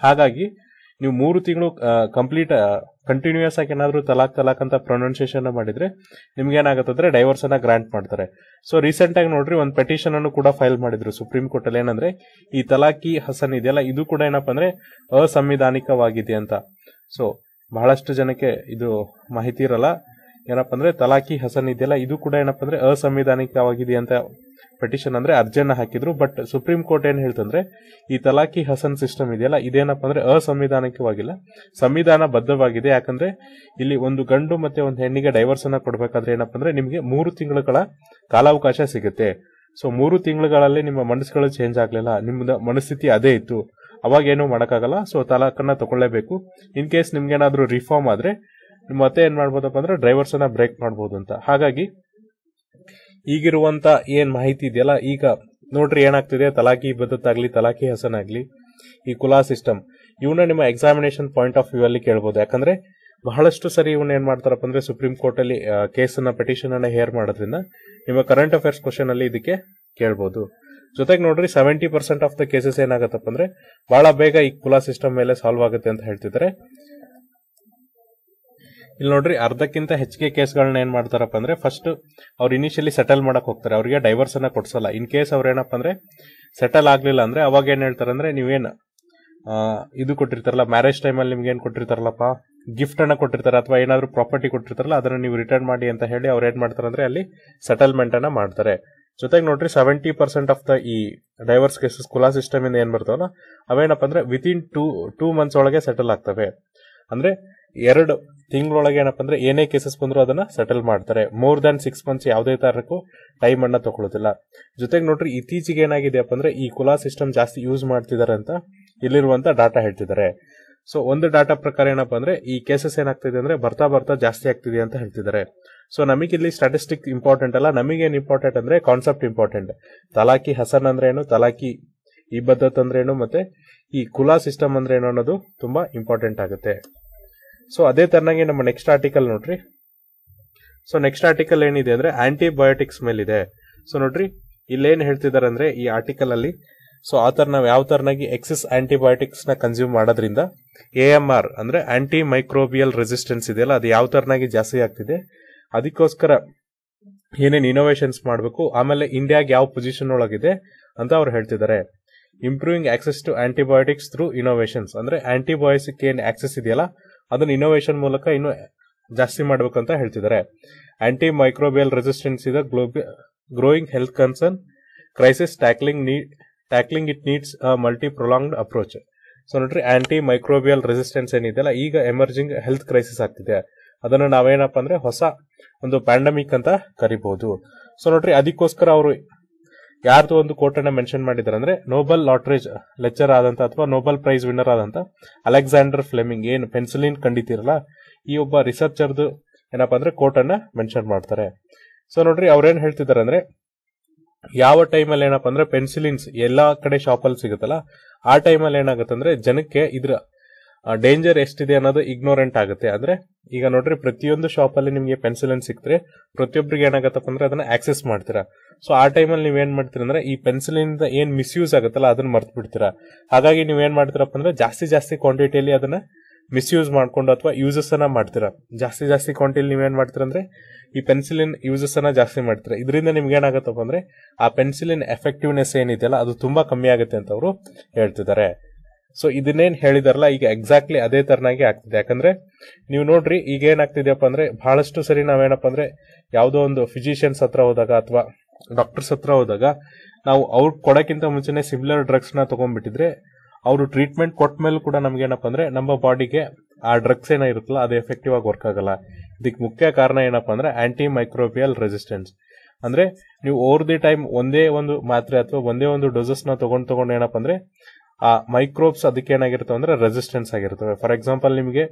ಹಾಗಾಗಿ ನೀವು ಮೂರು ತಿಂಗಳು ಕಂಪ್ಲೀಟ್ ಕಂಟಿನ್ಯೂಯಸ್ ಆಗಿ ಏನಾದರೂ ತಲಾಕ್ ತಲಾಕ್ ಅಂತ ಪ್ರೊನೌನ್ಸಿಯೇಷನ್ ಮಾಡಿದ್ರೆ ನಿಮ್ಗೆ ಏನಾಗುತ್ತೆ ಅಂದ್ರೆ ಡೈವರ್ಸ್ ಅನ್ನ ಗ್ರಾಂಟ್ ಮಾಡ್ತಾರೆ ಸೊ ರೀಸೆಂಟ್ ಆಗಿ ನೋಡ್ರಿ ಒಂದು ಪೆಟಿಷನ್ ಅನ್ನು ಕೂಡ ಫೈಲ್ ಮಾಡಿದ್ರು ಸುಪ್ರೀಂ ಕೋರ್ಟ್ ಅಲ್ಲಿ ಏನಂದ್ರೆ ಈ ತಲಾಕಿ ಹಸನ್ ಇದೆಯಲ್ಲ ಇದು ಕೂಡ ಏನಪ್ಪಾ ಅಂದ್ರೆ ಅಸಂವಿಧಾನಿಕವಾಗಿದೆ ಅಂತ ಸೊ ಬಹಳಷ್ಟು ಜನಕ್ಕೆ ಇದು ಮಾಹಿತಿ ಇರಲ್ಲ ಏನಪ್ಪ ಅಂದ್ರೆ ತಲಾಖಿ ಹಸನ್ ಇದೆಯಲ್ಲ ಇದು ಕೂಡ ಏನಪ್ಪ ಅಂದ್ರೆ ಅಸಂವಿಧಾನಿಕವಾಗಿದೆ ಅಂತ ಪಟಿಷನ್ ಅಂದ್ರೆ ಅರ್ಜಿಯನ್ನ ಹಾಕಿದ್ರು ಬಟ್ ಸುಪ್ರೀಂ ಕೋರ್ಟ್ ಏನ್ ಹೇಳ್ತಂದ್ರೆ ಈ ತಲಾಖಿ ಹಸನ್ ಸಿಸ್ಟಮ್ ಇದೆಯಲ್ಲ ಇದೇನಪ್ಪ ಅಂದ್ರೆ ಅಸಂವಿಧಾನಿಕವಾಗಿಲ್ಲ ಸಂವಿಧಾನ ಬದ್ಧವಾಗಿದೆ ಯಾಕಂದ್ರೆ ಇಲ್ಲಿ ಒಂದು ಗಂಡು ಮತ್ತೆ ಒಂದು ಹೆಣ್ಣಿಗೆ ಡೈವರ್ಸ್ ಅನ್ನ ಕೊಡ್ಬೇಕಾದ್ರೆ ಏನಪ್ಪ ಅಂದ್ರೆ ನಿಮಗೆ ಮೂರು ತಿಂಗಳುಗಳ ಕಾಲಾವಕಾಶ ಸಿಗುತ್ತೆ ಸೊ ಮೂರು ತಿಂಗಳುಗಳಲ್ಲಿ ನಿಮ್ಮ ಮನಸ್ಸುಗಳು ಚೇಂಜ್ ಆಗ್ಲಿಲ್ಲ ನಿಮ್ಮ ಮನಸ್ಥಿತಿ ಅದೇ ಇತ್ತು ಅವಾಗ ಏನು ಮಾಡೋಕ್ಕಾಗಲ್ಲ ಸೊ ತಲಾಖನ್ನ ತಗೊಳ್ಳೇಬೇಕು ಇನ್ ಕೇಸ್ ಏನಾದ್ರು ರಿಫಾರ್ಮ್ ಆದ್ರೆ ಮತ್ತೆ ಏನು ಮಾಡ್ಬೋದಪ್ಪ ಡ್ರೈವರ್ಸ್ ಅನ್ನ ಬ್ರೇಕ್ ಮಾಡ್ಬೋದು ಅಂತ ಹಾಗಾಗಿ ಈಗಿರುವಂತ ಏನು ಮಾಹಿತಿ ಇದೆಯಲ್ಲ ಈಗ ನೋಡ್ರಿ ಏನಾಗ್ತಿದೆ ತಲಾಖಿ ಬದ್ಧತಾಗ್ಲಿ ತಲಾಖಿ ಆಗ್ಲಿ ಈ ಕುಲಾ ಸಿಸ್ಟಮ್ ಇವನ್ನ ನಿಮ್ಮ ಎಕ್ಸಾಮಿನೇಷನ್ ಪಾಯಿಂಟ್ ಆಫ್ ವ್ಯೂ ಅಲ್ಲಿ ಕೇಳ್ಬೋದು ಯಾಕಂದ್ರೆ ಬಹಳಷ್ಟು ಸರಿ ಇವನ್ನ ಏನ್ ಮಾಡ್ತಾರಪ್ಪ ಅಂದ್ರೆ ಸುಪ್ರೀಂ ಕೋರ್ಟ್ ಅಲ್ಲಿ ಅನ್ನ ಕೇಸನ್ನು ಅನ್ನ ಹೇರ್ ಮಾಡೋದ್ರಿಂದ ನಿಮ್ಮ ಕರೆಂಟ್ ಅಫೇರ್ಸ್ ಅಲ್ಲಿ ಇದಕ್ಕೆ ಕೇಳ್ಬೋದು ಜೊತೆಗೆ ನೋಡ್ರಿ seventy percent of the cases ಏನಾಗತ್ತಪ್ಪ ಅಂದ್ರೆ ಬಹಳ ಬೇಗ ಈ ಕುಲಾ ಸಿಸ್ಟಮ್ ಮೇಲೆ ಸಾಲ್ವ್ ಆಗುತ್ತೆ ಅಂತ ಹೇಳ್ತಿದ್ದಾರೆ ಇಲ್ಲಿ ನೋಡ್ರಿ ಅರ್ಧಕ್ಕಿಂತ ಹೆಚ್ಚಿಗೆ ಕೇಸ್ಗಳನ್ನ ಏನ್ ಮಾಡ್ತಾರಪ್ಪ ಅಂದ್ರೆ ಫಸ್ಟ್ ಅವ್ರು ಇನಿಷಿಯಲಿ ಸೆಟಲ್ ಮಾಡಕ್ ಹೋಗ್ತಾರೆ ಅವ್ರಿಗೆ ಡೈವರ್ಸ್ ಅನ್ನ ಕೊಡ್ಸಲ್ಲ ಇನ್ ಕೇಸ್ ಅವ್ರ ಏನಪ್ಪ ಅಂದ್ರೆ ಸೆಟಲ್ ಆಗ್ಲಿಲ್ಲ ಅಂದ್ರೆ ಅವಾಗ ಏನ್ ಹೇಳ್ತಾರೆ ಅಂದ್ರೆ ನೀವೇನು ಇದು ಕೊಟ್ಟಿರ್ತಾರಲ್ಲ ಮ್ಯಾರೇಜ್ ಟೈಮಲ್ಲಿ ನಿಮ್ಗೆ ಏನು ಕೊಟ್ಟಿರ್ತಾರಲ್ಲಪ್ಪ ಗಿಫ್ಟ್ ಅನ್ನ ಕೊಟ್ಟಿರ್ತಾರೆ ಅಥವಾ ಏನಾದ್ರು ಪ್ರಾಪರ್ಟಿ ಕೊಟ್ಟಿರ್ತಾರಲ್ಲ ಅದನ್ನ ನೀವು ರಿಟರ್ನ್ ಮಾಡಿ ಅಂತ ಹೇಳಿ ಅವ್ರು ಏನ್ ಮಾಡ್ತಾರೆ ಅಂದ್ರೆ ಅಲ್ಲಿ ಸೆಟಲ್ಮೆಂಟ್ ಅನ್ನ ಮಾಡ್ತಾರೆ ಜೊತೆಗೆ ನೋಡ್ರಿ ಸೆವೆಂಟಿ ಪರ್ಸೆಂಟ್ ಆಫ್ ದ ಈ ಡೈವರ್ಸ್ ಕೇಸಸ್ ಕುಲಾ ಸಿಸ್ಟಮ್ ಇಂದ ಏನ್ ಬರ್ತಾವಲ್ಲ ಅವೇನಪ್ಪ ಅಂದ್ರೆ ವಿತಿನ್ ಟೂ ಟೂ ಮಂತ್ಸ್ ಒಳಗೆ ಸೆಟಲ್ ಆಗ್ತವೆ ಅಂದ್ರೆ ಎರಡು ತಿಂಗಳೊಳಗೆ ಏನಪ್ಪ ಅಂದ್ರೆ ಏನೇ ಕೇಸಸ್ ಬಂದ್ರು ಅದನ್ನ ಸೆಟಲ್ ಮಾಡ್ತಾರೆ ಮೋರ್ ದನ್ ಸಿಕ್ಸ್ ಮಂತ್ಸ್ ಯಾವುದೇ ತರಕ್ಕೂ ಟೈಮ್ ಅನ್ನ ತಗೊಳ್ಳೋದಿಲ್ಲ ಜೊತೆಗೆ ನೋಡ್ರಿ ಇತ್ತೀಚೆಗೆ ಏನಾಗಿದೆ ಅಂದ್ರೆ ಈ ಕುಲಾ ಸಿಸ್ಟಮ್ ಜಾಸ್ತಿ ಯೂಸ್ ಮಾಡ್ತಿದ್ದಾರೆ ಅಂತ ಇಲ್ಲಿರುವಂತ ಡಾಟಾ ಹೇಳ್ತಿದ್ದಾರೆ ಸೊ ಒಂದು ಡಾಟಾ ಪ್ರಕಾರ ಏನಪ್ಪ ಅಂದ್ರೆ ಈ ಕೇಸಸ್ ಏನಾಗ್ತಿದೆ ಅಂದ್ರೆ ಬರ್ತಾ ಬರ್ತಾ ಜಾಸ್ತಿ ಆಗ್ತಿದೆ ಅಂತ ಹೇಳ್ತಿದ್ದಾರೆ ಸೊ ನಮಗೆ ಇಲ್ಲಿ ಸ್ಟಾಟಿಸ್ಟಿಕ್ ಇಂಪಾರ್ಟೆಂಟ್ ಅಲ್ಲ ನಮಗೇನು ಇಂಪಾರ್ಟೆಂಟ್ ಅಂದ್ರೆ ಕಾನ್ಸೆಪ್ಟ್ ಇಂಪಾರ್ಟೆಂಟ್ ತಲಾಕಿ ಹಸನ್ ಅಂದ್ರೆ ಏನು ತಲಾಕಿ ಈ ಬದ್ಧತೆ ಅಂದ್ರೆ ಏನು ಮತ್ತೆ ಈ ಕುಲಾ ಸಿಸ್ಟಮ್ ಅಂದ್ರೆ ಏನು ಅನ್ನೋದು ತುಂಬಾ ಇಂಪಾರ್ಟೆಂಟ್ ಆಗುತ್ತೆ ಸೊ ಅದೇ ತರನಾಗಿ ನಮ್ಮ ನೆಕ್ಸ್ಟ್ ಆರ್ಟಿಕಲ್ ನೋಡ್ರಿ ಸೊ ನೆಕ್ಸ್ಟ್ ಆರ್ಟಿಕಲ್ ಏನಿದೆ ಅಂದ್ರೆ ಆಂಟಿಬಯೋಟಿಕ್ಸ್ ಮೇಲಿದೆ ಸೊ ನೋಡ್ರಿ ಇಲ್ಲೇನು ಹೇಳ್ತಿದ್ದಾರೆ ಅಂದ್ರೆ ಈ ಆರ್ಟಿಕಲ್ ಅಲ್ಲಿ ಸೊ ಆ ಥರ ನಾವು ಯಾವ ತರನಾಗಿ ಎಕ್ಸಸ್ ಆಂಟಿಬಯೋಟಿಕ್ಸ್ ನ ಕನ್ಸ್ಯೂಮ್ ಮಾಡೋದ್ರಿಂದ ಎ ಎಮ್ ಆರ್ ಅಂದ್ರೆ ಆಂಟಿ ಮೈಕ್ರೋಬಿಯಲ್ ರೆಸಿಸ್ಟೆನ್ಸ್ ಇದೆಯಲ್ಲ ಅದು ಯಾವ ತರನಾಗಿ ಜಾಸ್ತಿ ಆಗ್ತಿದೆ ಅದಕ್ಕೋಸ್ಕರ ಏನೇನು ಇನೋವೇಷನ್ಸ್ ಮಾಡಬೇಕು ಆಮೇಲೆ ಇಂಡಿಯಾಗೆ ಯಾವ ಪೊಸಿಷನ್ ಒಳಗಿದೆ ಅಂತ ಅವ್ರು ಹೇಳ್ತಿದ್ದಾರೆ improving access to antibiotics through innovations ಅಂದ್ರೆ ಆಂಟಿಬಯೋಟಿಕ್ ಏನು ಆಕ್ಸೆಸ್ ಇದೆಯಲ್ಲ ಅದನ್ನು ಇನ್ನೋವೇಶನ್ ಮೂಲಕ ಇನ್ನೂ ಜಾಸ್ತಿ ಮಾಡಬೇಕಂತ ಹೇಳ್ತಿದ್ದಾರೆ ಆಂಟಿ ಮೈಕ್ರೋಬಿಯಲ್ ರೆಸಿಸ್ಟೆನ್ಸ್ ಇದೆ global growing health concern crisis tackling need tackling it needs multi prolonged approach so ನೋಡ್ರಿ ಆಂಟಿ ಮೈಕ್ರೋಬಿಯಲ್ ರೆಸಿಸ್ಟೆನ್ಸ್ ಏನಿದೆಯಲ್ಲ ಈಗ ಎಮರ್ಜಿಂಗ್ ಹೆಲ್ತ್ ಕ್ರೈಸಿಸ್ ಆಗ್ತಿದೆ ಅದನ್ನು ನಾವೇನಪ್ಪ ಅಂದರೆ ಹೊಸ ಒಂದು ಪ್ಯಾಂಡಮಿಕ್ ಅಂತ ಕರಿಬಹುದು ಸೊ ನೋಡ್ರಿ ಅದಕ್ಕೋಸ್ಕರ ಅವರು ಯಾರ್ದು ಒಂದು ಕೋಟನ್ನ ಮೆನ್ಷನ್ ಮಾಡಿದ್ದಾರೆ ಅಂದ್ರೆ ನೋಬಲ್ ಲಾಟ್ರೇಜ್ ಲೆಕ್ಚರ್ ಆದಂತ ಅಥವಾ ನೋಬಲ್ ಪ್ರೈಸ್ ವಿನ್ನರ್ ಆದಂತ ಅಲೆಕ್ಸಾಂಡರ್ ಫ್ಲೆಮಿಂಗ್ ಏನು ಪೆನ್ಸಿಲಿನ್ ಕಂಡಿತಿರಲ್ಲ ಈ ಒಬ್ಬ ರಿಸರ್ಚರ್ದು ಏನಪ್ಪಾ ಅಂದ್ರೆ ಕೋಟನ್ನ ಮೆನ್ಷನ್ ಮಾಡ್ತಾರೆ ಸೊ ನೋಡ್ರಿ ಅವ್ರೇನ್ ಹೇಳ್ತಿದ್ದಾರೆ ಅಂದ್ರೆ ಯಾವ ಟೈಮಲ್ಲಿ ಏನಪ್ಪಾ ಅಂದ್ರೆ ಪೆನ್ಸಿಲಿನ್ಸ್ ಎಲ್ಲಾ ಕಡೆ ಶಾಪಲ್ಲಿ ಸಿಗುತ್ತಲ್ಲ ಆ ಟೈಮಲ್ಲಿ ಏನಾಗುತ್ತೆ ಅಂದ್ರೆ ಜನಕ್ಕೆ ಇದ್ರ ಡೇಂಜರ್ ಎಷ್ಟಿದೆ ಅನ್ನೋದು ಇಗ್ನೋರೆಂಟ್ ಆಗುತ್ತೆ ಅಂದ್ರೆ ಈಗ ನೋಡ್ರಿ ಪ್ರತಿಯೊಂದು ಶಾಪಲ್ಲಿ ನಿಮಗೆ ಪೆನ್ಸಿಲನ್ ಸಿಕ್ತರೆ ಪ್ರತಿಯೊಬ್ಬರಿಗೆ ಏನಾಗತ್ತಪ್ಪ ಅಂದ್ರೆ ಅದನ್ನ ಆಕ್ಸೆಸ್ ಮಾಡ್ತೀರಾ ಸೊ ಆ ಟೈಮಲ್ಲಿ ನೀವೇನ್ ಮಾಡ್ತೀರಾ ಅಂದ್ರೆ ಈ ಪೆನ್ಸಿಲಿಂದ ಏನ್ ಮಿಸ್ಯೂಸ್ ಆಗುತ್ತಲ್ಲ ಅದನ್ನ ಮರ್ತು ಬಿಡ್ತೀರಾ ಹಾಗಾಗಿ ನೀವೇನ್ ಮಾಡ್ತೀರಪ್ಪ ಅಂದ್ರೆ ಜಾಸ್ತಿ ಜಾಸ್ತಿ ಕ್ವಾಂಟಿಟಿಯಲ್ಲಿ ಅದನ್ನ ಮಿಸ್ಯೂಸ್ ಮಾಡ್ಕೊಂಡು ಅಥವಾ ಯೂಸಸ್ ಅನ್ನ ಮಾಡ್ತೀರಾ ಜಾಸ್ತಿ ಜಾಸ್ತಿ ಕ್ವಾಂಟಿಲಿ ನೀವೇನ್ ಮಾಡ್ತೀರಾ ಅಂದ್ರೆ ಈ ಪೆನ್ಸಿಲಿನ್ ಯೂಸಸ್ ಅನ್ನ ಜಾಸ್ತಿ ಮಾಡ್ತೀರಾ ಇದರಿಂದ ನಿಮ್ಗೆ ಏನಾಗತ್ತಪ್ಪ ಅಂದ್ರೆ ಆ ಪೆನ್ಸಿಲಿನ್ ಎಫೆಕ್ಟಿವ್ನೆಸ್ ಏನಿದೆಯಲ್ಲ ಅದು ತುಂಬಾ ಕಮ್ಮಿ ಆಗುತ್ತೆ ಅಂತ ಅವರು ಹೇಳ್ತಿದ್ದಾರೆ ಸೊ ಇದನ್ನೇನು ಹೇಳಿದಾರಲ್ಲ ಈಗ ಎಕ್ಸಾಕ್ಟ್ಲಿ ಅದೇ ತರನಾಗಿ ಆಗ್ತಿದೆ ಯಾಕಂದ್ರೆ ನೀವು ನೋಡ್ರಿ ಈಗ ಏನಾಗ್ತಿದೆಯಪ್ಪ ಅಂದ್ರೆ ಬಹಳಷ್ಟು ಸರಿ ನಾವೇನಪ್ಪ ಅಂದ್ರೆ ಯಾವುದೋ ಒಂದು ಫಿಸಿಷಿಯನ್ಸ್ ಹತ್ರ ಹೋದಾಗ ಅಥವಾ ಡಾಕ್ಟರ್ಸ್ ಹತ್ರ ಹೋದಾಗ ನಾವು ಅವ್ರು ಕೊಡೋಕ್ಕಿಂತ ಮುಂಚೆನೆ ಸಿಮಿಲರ್ ಡ್ರಗ್ಸ್ನ ತಗೊಂಡ್ಬಿಟ್ಟಿದ್ರೆ ಅವರು ಟ್ರೀಟ್ಮೆಂಟ್ ಕೊಟ್ಟ ಮೇಲೆ ಕೂಡ ನಮ್ಗೇನಪ್ಪ ಅಂದ್ರೆ ನಮ್ಮ ಬಾಡಿಗೆ ಆ ಡ್ರಗ್ಸ್ ಏನೋ ಇರುತ್ತಲ್ಲ ಅದು ಎಫೆಕ್ಟಿವ್ ಆಗಿ ವರ್ಕ್ ಆಗಲ್ಲ ಇದಕ್ಕೆ ಮುಖ್ಯ ಕಾರಣ ಏನಪ್ಪ ಅಂದ್ರೆ ಆಂಟಿ ಮೈಕ್ರೋಬಿಯಲ್ ರೆಸಿಸ್ಟೆನ್ಸ್ ಅಂದ್ರೆ ನೀವು ಓವರ್ ದಿ ಟೈಮ್ ಒಂದೇ ಒಂದು ಮಾತ್ರೆ ಅಥವಾ ಒಂದೇ ಒಂದು ಡೋಸಸ್ನ ತಗೊಂಡ್ ತಗೊಂಡ್ ಏನಪ್ಪ ಅಂದ್ರೆ ಆ ಮೈಕ್ರೋಬ್ಸ್ ಅದಕ್ಕೆ ಏನಾಗಿರ್ತವೆ ಅಂದ್ರೆ ರೆಸಿಸ್ಟೆನ್ಸ್ ಆಗಿರ್ತವೆ ಫಾರ್ ಎಕ್ಸಾಂಪಲ್ ನಿಮಗೆ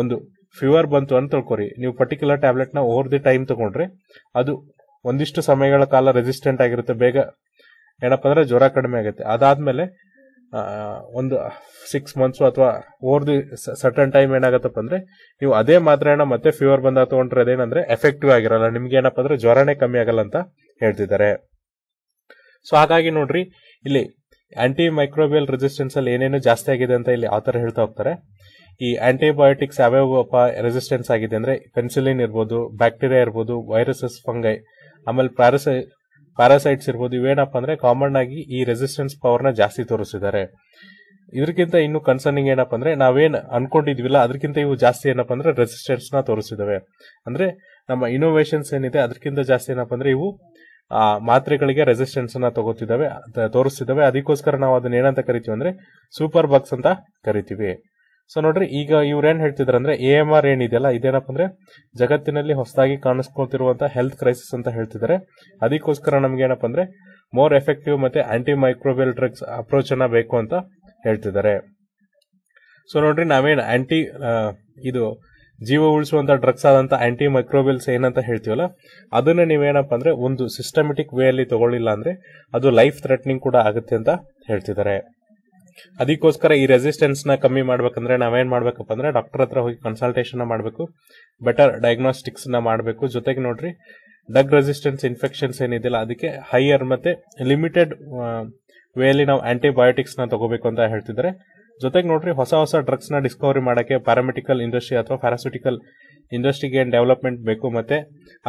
ಒಂದು ಫೀವರ್ ಬಂತು ಅಂತ ತಿಳ್ಕೊರಿ ನೀವು ಪರ್ಟಿಕ್ಯುಲರ್ ಟ್ಯಾಬ್ಲೆಟ್ನ ಓವರ್ ದಿ ಟೈಮ್ ತಗೊಂಡ್ರೆ ಅದು ಒಂದಿಷ್ಟು ಸಮಯಗಳ ಕಾಲ ರೆಸಿಸ್ಟೆಂಟ್ ಆಗಿರುತ್ತೆ ಬೇಗ ಏನಪ್ಪ ಅಂದ್ರೆ ಜ್ವರ ಕಡಿಮೆ ಆಗುತ್ತೆ ಅದಾದ್ಮೇಲೆ ಒಂದು ಸಿಕ್ಸ್ ಮಂತ್ಸ್ ಅಥವಾ ಓವರ್ ದಿ ಸರ್ಟನ್ ಟೈಮ್ ಏನಾಗತ್ತಪ್ಪ ಅಂದ್ರೆ ನೀವು ಅದೇ ಮಾತ್ರೆನ ಮತ್ತೆ ಫೀವರ್ ಬಂದ ತಗೊಂಡ್ರೆ ಅದೇನಂದ್ರೆ ಎಫೆಕ್ಟಿವ್ ಆಗಿರಲ್ಲ ನಿಮ್ಗೆ ಏನಪ್ಪ ಅಂದ್ರೆ ಜ್ವರನೇ ಕಮ್ಮಿ ಆಗಲ್ಲ ಅಂತ ಹೇಳ್ತಿದ್ದಾರೆ ಸೊ ಹಾಗಾಗಿ ನೋಡ್ರಿ ಇಲ್ಲಿ ಆಂಟಿ ಮೈಕ್ರೋಬಿಯಲ್ ರೆಸಿಸ್ಟೆನ್ಸ್ ಅಲ್ಲಿ ಏನೇನು ಜಾಸ್ತಿ ಆಗಿದೆ ಅಂತ ಇಲ್ಲಿ ಆತರ ಹೇಳ್ತಾ ಹೋಗ್ತಾರೆ ಈ ಆಂಟಿಬಯೋಟಿಕ್ಸ್ ಯಾವ್ಯಾವಪ್ಪ ರೆಸಿಸ್ಟೆನ್ಸ್ ಆಗಿದೆ ಅಂದ್ರೆ ಪೆನ್ಸಿಲಿನ್ ಇರ್ಬೋದು ಬ್ಯಾಕ್ಟೀರಿಯಾ ಇರ್ಬೋದು ವೈರಸಸ್ ಫಂಗೈ ಆಮೇಲೆ ಪ್ಯಾರಸೈ ಪ್ಯಾರಾಸೈಟ್ಸ್ ಇರ್ಬೋದು ಇವೇನಪ್ಪ ಅಂದ್ರೆ ಕಾಮನ್ ಆಗಿ ಈ ರೆಸಿಸ್ಟೆನ್ಸ್ ಪವರ್ನ ಜಾಸ್ತಿ ತೋರಿಸಿದ್ದಾರೆ ಇದಕ್ಕಿಂತ ಇನ್ನು ಕನ್ಸರ್ನಿಂಗ್ ಏನಪ್ಪ ಅಂದ್ರೆ ನಾವೇನ್ ಅನ್ಕೊಂಡಿದ್ವಿಲ್ಲ ಅದಕ್ಕಿಂತ ಇವು ಜಾಸ್ತಿ ಏನಪ್ಪ ಅಂದ್ರೆ ರೆಸಿಸ್ಟೆನ್ಸ್ ನ ತೋರಿಸಿದವೆ ಅಂದ್ರೆ ನಮ್ಮ ಇನೋವೇಷನ್ಸ್ ಏನಿದೆ ಅದಕ್ಕಿಂತ ಜಾಸ್ತಿ ಏನಪ್ಪ ಅಂದ್ರೆ ಇವು ಮಾತ್ರೆಗಳಿಗೆ ರೆಸಿಸ್ಟೆನ್ಸ್ ಅನ್ನ ತಗೋತಿದ್ದಾವೆ ತೋರಿಸ್ತಿದ್ದಾವೆ ಅದಕ್ಕೋಸ್ಕರ ನಾವು ಅದನ್ನ ಏನಂತ ಕರಿತೀವಿ ಅಂದ್ರೆ ಸೂಪರ್ ಬಗ್ಸ್ ಅಂತ ಕರಿತೀವಿ ಸೊ ನೋಡ್ರಿ ಈಗ ಇವ್ರೇನ್ ಹೇಳ್ತಿದಾರೆ ಅಂದ್ರೆ ಎ ಎಂ ಆರ್ ಏನಿದೆಯಲ್ಲ ಇದೇನಪ್ಪ ಅಂದ್ರೆ ಜಗತ್ತಿನಲ್ಲಿ ಹೊಸದಾಗಿ ಕಾಣಿಸ್ಕೊಳ್ತಿರುವಂತಹ ಹೆಲ್ತ್ ಕ್ರೈಸಿಸ್ ಅಂತ ಹೇಳ್ತಿದ್ದಾರೆ ಅದಕ್ಕೋಸ್ಕರ ನಮ್ಗೆ ಏನಪ್ಪ ಅಂದ್ರೆ ಮೋರ್ ಎಫೆಕ್ಟಿವ್ ಮತ್ತೆ ಆಂಟಿ ಮೈಕ್ರೋಬಿಯಲ್ ಡ್ರಗ್ಸ್ ಅಪ್ರೋಚ್ ಅನ್ನ ಬೇಕು ಅಂತ ಹೇಳ್ತಿದ್ದಾರೆ ಸೊ ನೋಡ್ರಿ ನಾವೇನು ಆಂಟಿ ಇದು ಜೀವ ಉಳಿಸುವಂತ ಡ್ರಗ್ಸ್ ಆದಂತ ಆಂಟಿ ಮೈಕ್ರೋಬಿಯಲ್ಸ್ ಏನಂತ ಹೇಳ್ತೀವಲ್ಲ ಅದನ್ನ ನೀವೇನಪ್ಪ ಅಂದ್ರೆ ಒಂದು ಸಿಸ್ಟಮೆಟಿಕ್ ಅಲ್ಲಿ ತಗೊಳ್ಳಿಲ್ಲ ಅಂದ್ರೆ ಅದು ಲೈಫ್ ಥ್ರೆಟ್ನಿಂಗ್ ಕೂಡ ಆಗುತ್ತೆ ಅಂತ ಹೇಳ್ತಿದ್ದಾರೆ ಅದಕ್ಕೋಸ್ಕರ ಈ ರೆಸಿಸ್ಟೆನ್ಸ್ ನ ಕಮ್ಮಿ ಮಾಡ್ಬೇಕಂದ್ರೆ ನಾವೇನ್ ಮಾಡ್ಬೇಕಪ್ಪ ಅಂದ್ರೆ ಡಾಕ್ಟರ್ ಹತ್ರ ಹೋಗಿ ಕನ್ಸಲ್ಟೇಷನ್ ಮಾಡಬೇಕು ಬೆಟರ್ ನ ಮಾಡಬೇಕು ಜೊತೆಗೆ ನೋಡ್ರಿ ಡಗ್ ರೆಸಿಸ್ಟೆನ್ಸ್ ಇನ್ಫೆಕ್ಷನ್ಸ್ ಏನಿದೆಯಲ್ಲ ಅದಕ್ಕೆ ಹೈಯರ್ ಮತ್ತೆ ಲಿಮಿಟೆಡ್ ವೇ ಅಲ್ಲಿ ನಾವು ನ ತಗೋಬೇಕು ಅಂತ ಹೇಳ್ತಿದ್ದಾರೆ ಜೊತೆಗೆ ನೋಡ್ರಿ ಹೊಸ ಹೊಸ ಡ್ರಗ್ಸ್ನ ಡಿಸ್ಕವರಿ ಮಾಡೋಕ್ಕೆ ಪ್ಯಾರಾಮೆಟಿಕಲ್ ಇಂಡಸ್ಟ್ರಿ ಅಥವಾ ಪ್ಯಾರಾಸ್ಯೂಟಿಕಲ್ ಇಂಡಸ್ಟ್ರಿಗೆ ಏನು ಡೆವಲಪ್ಮೆಂಟ್ ಬೇಕು ಮತ್ತೆ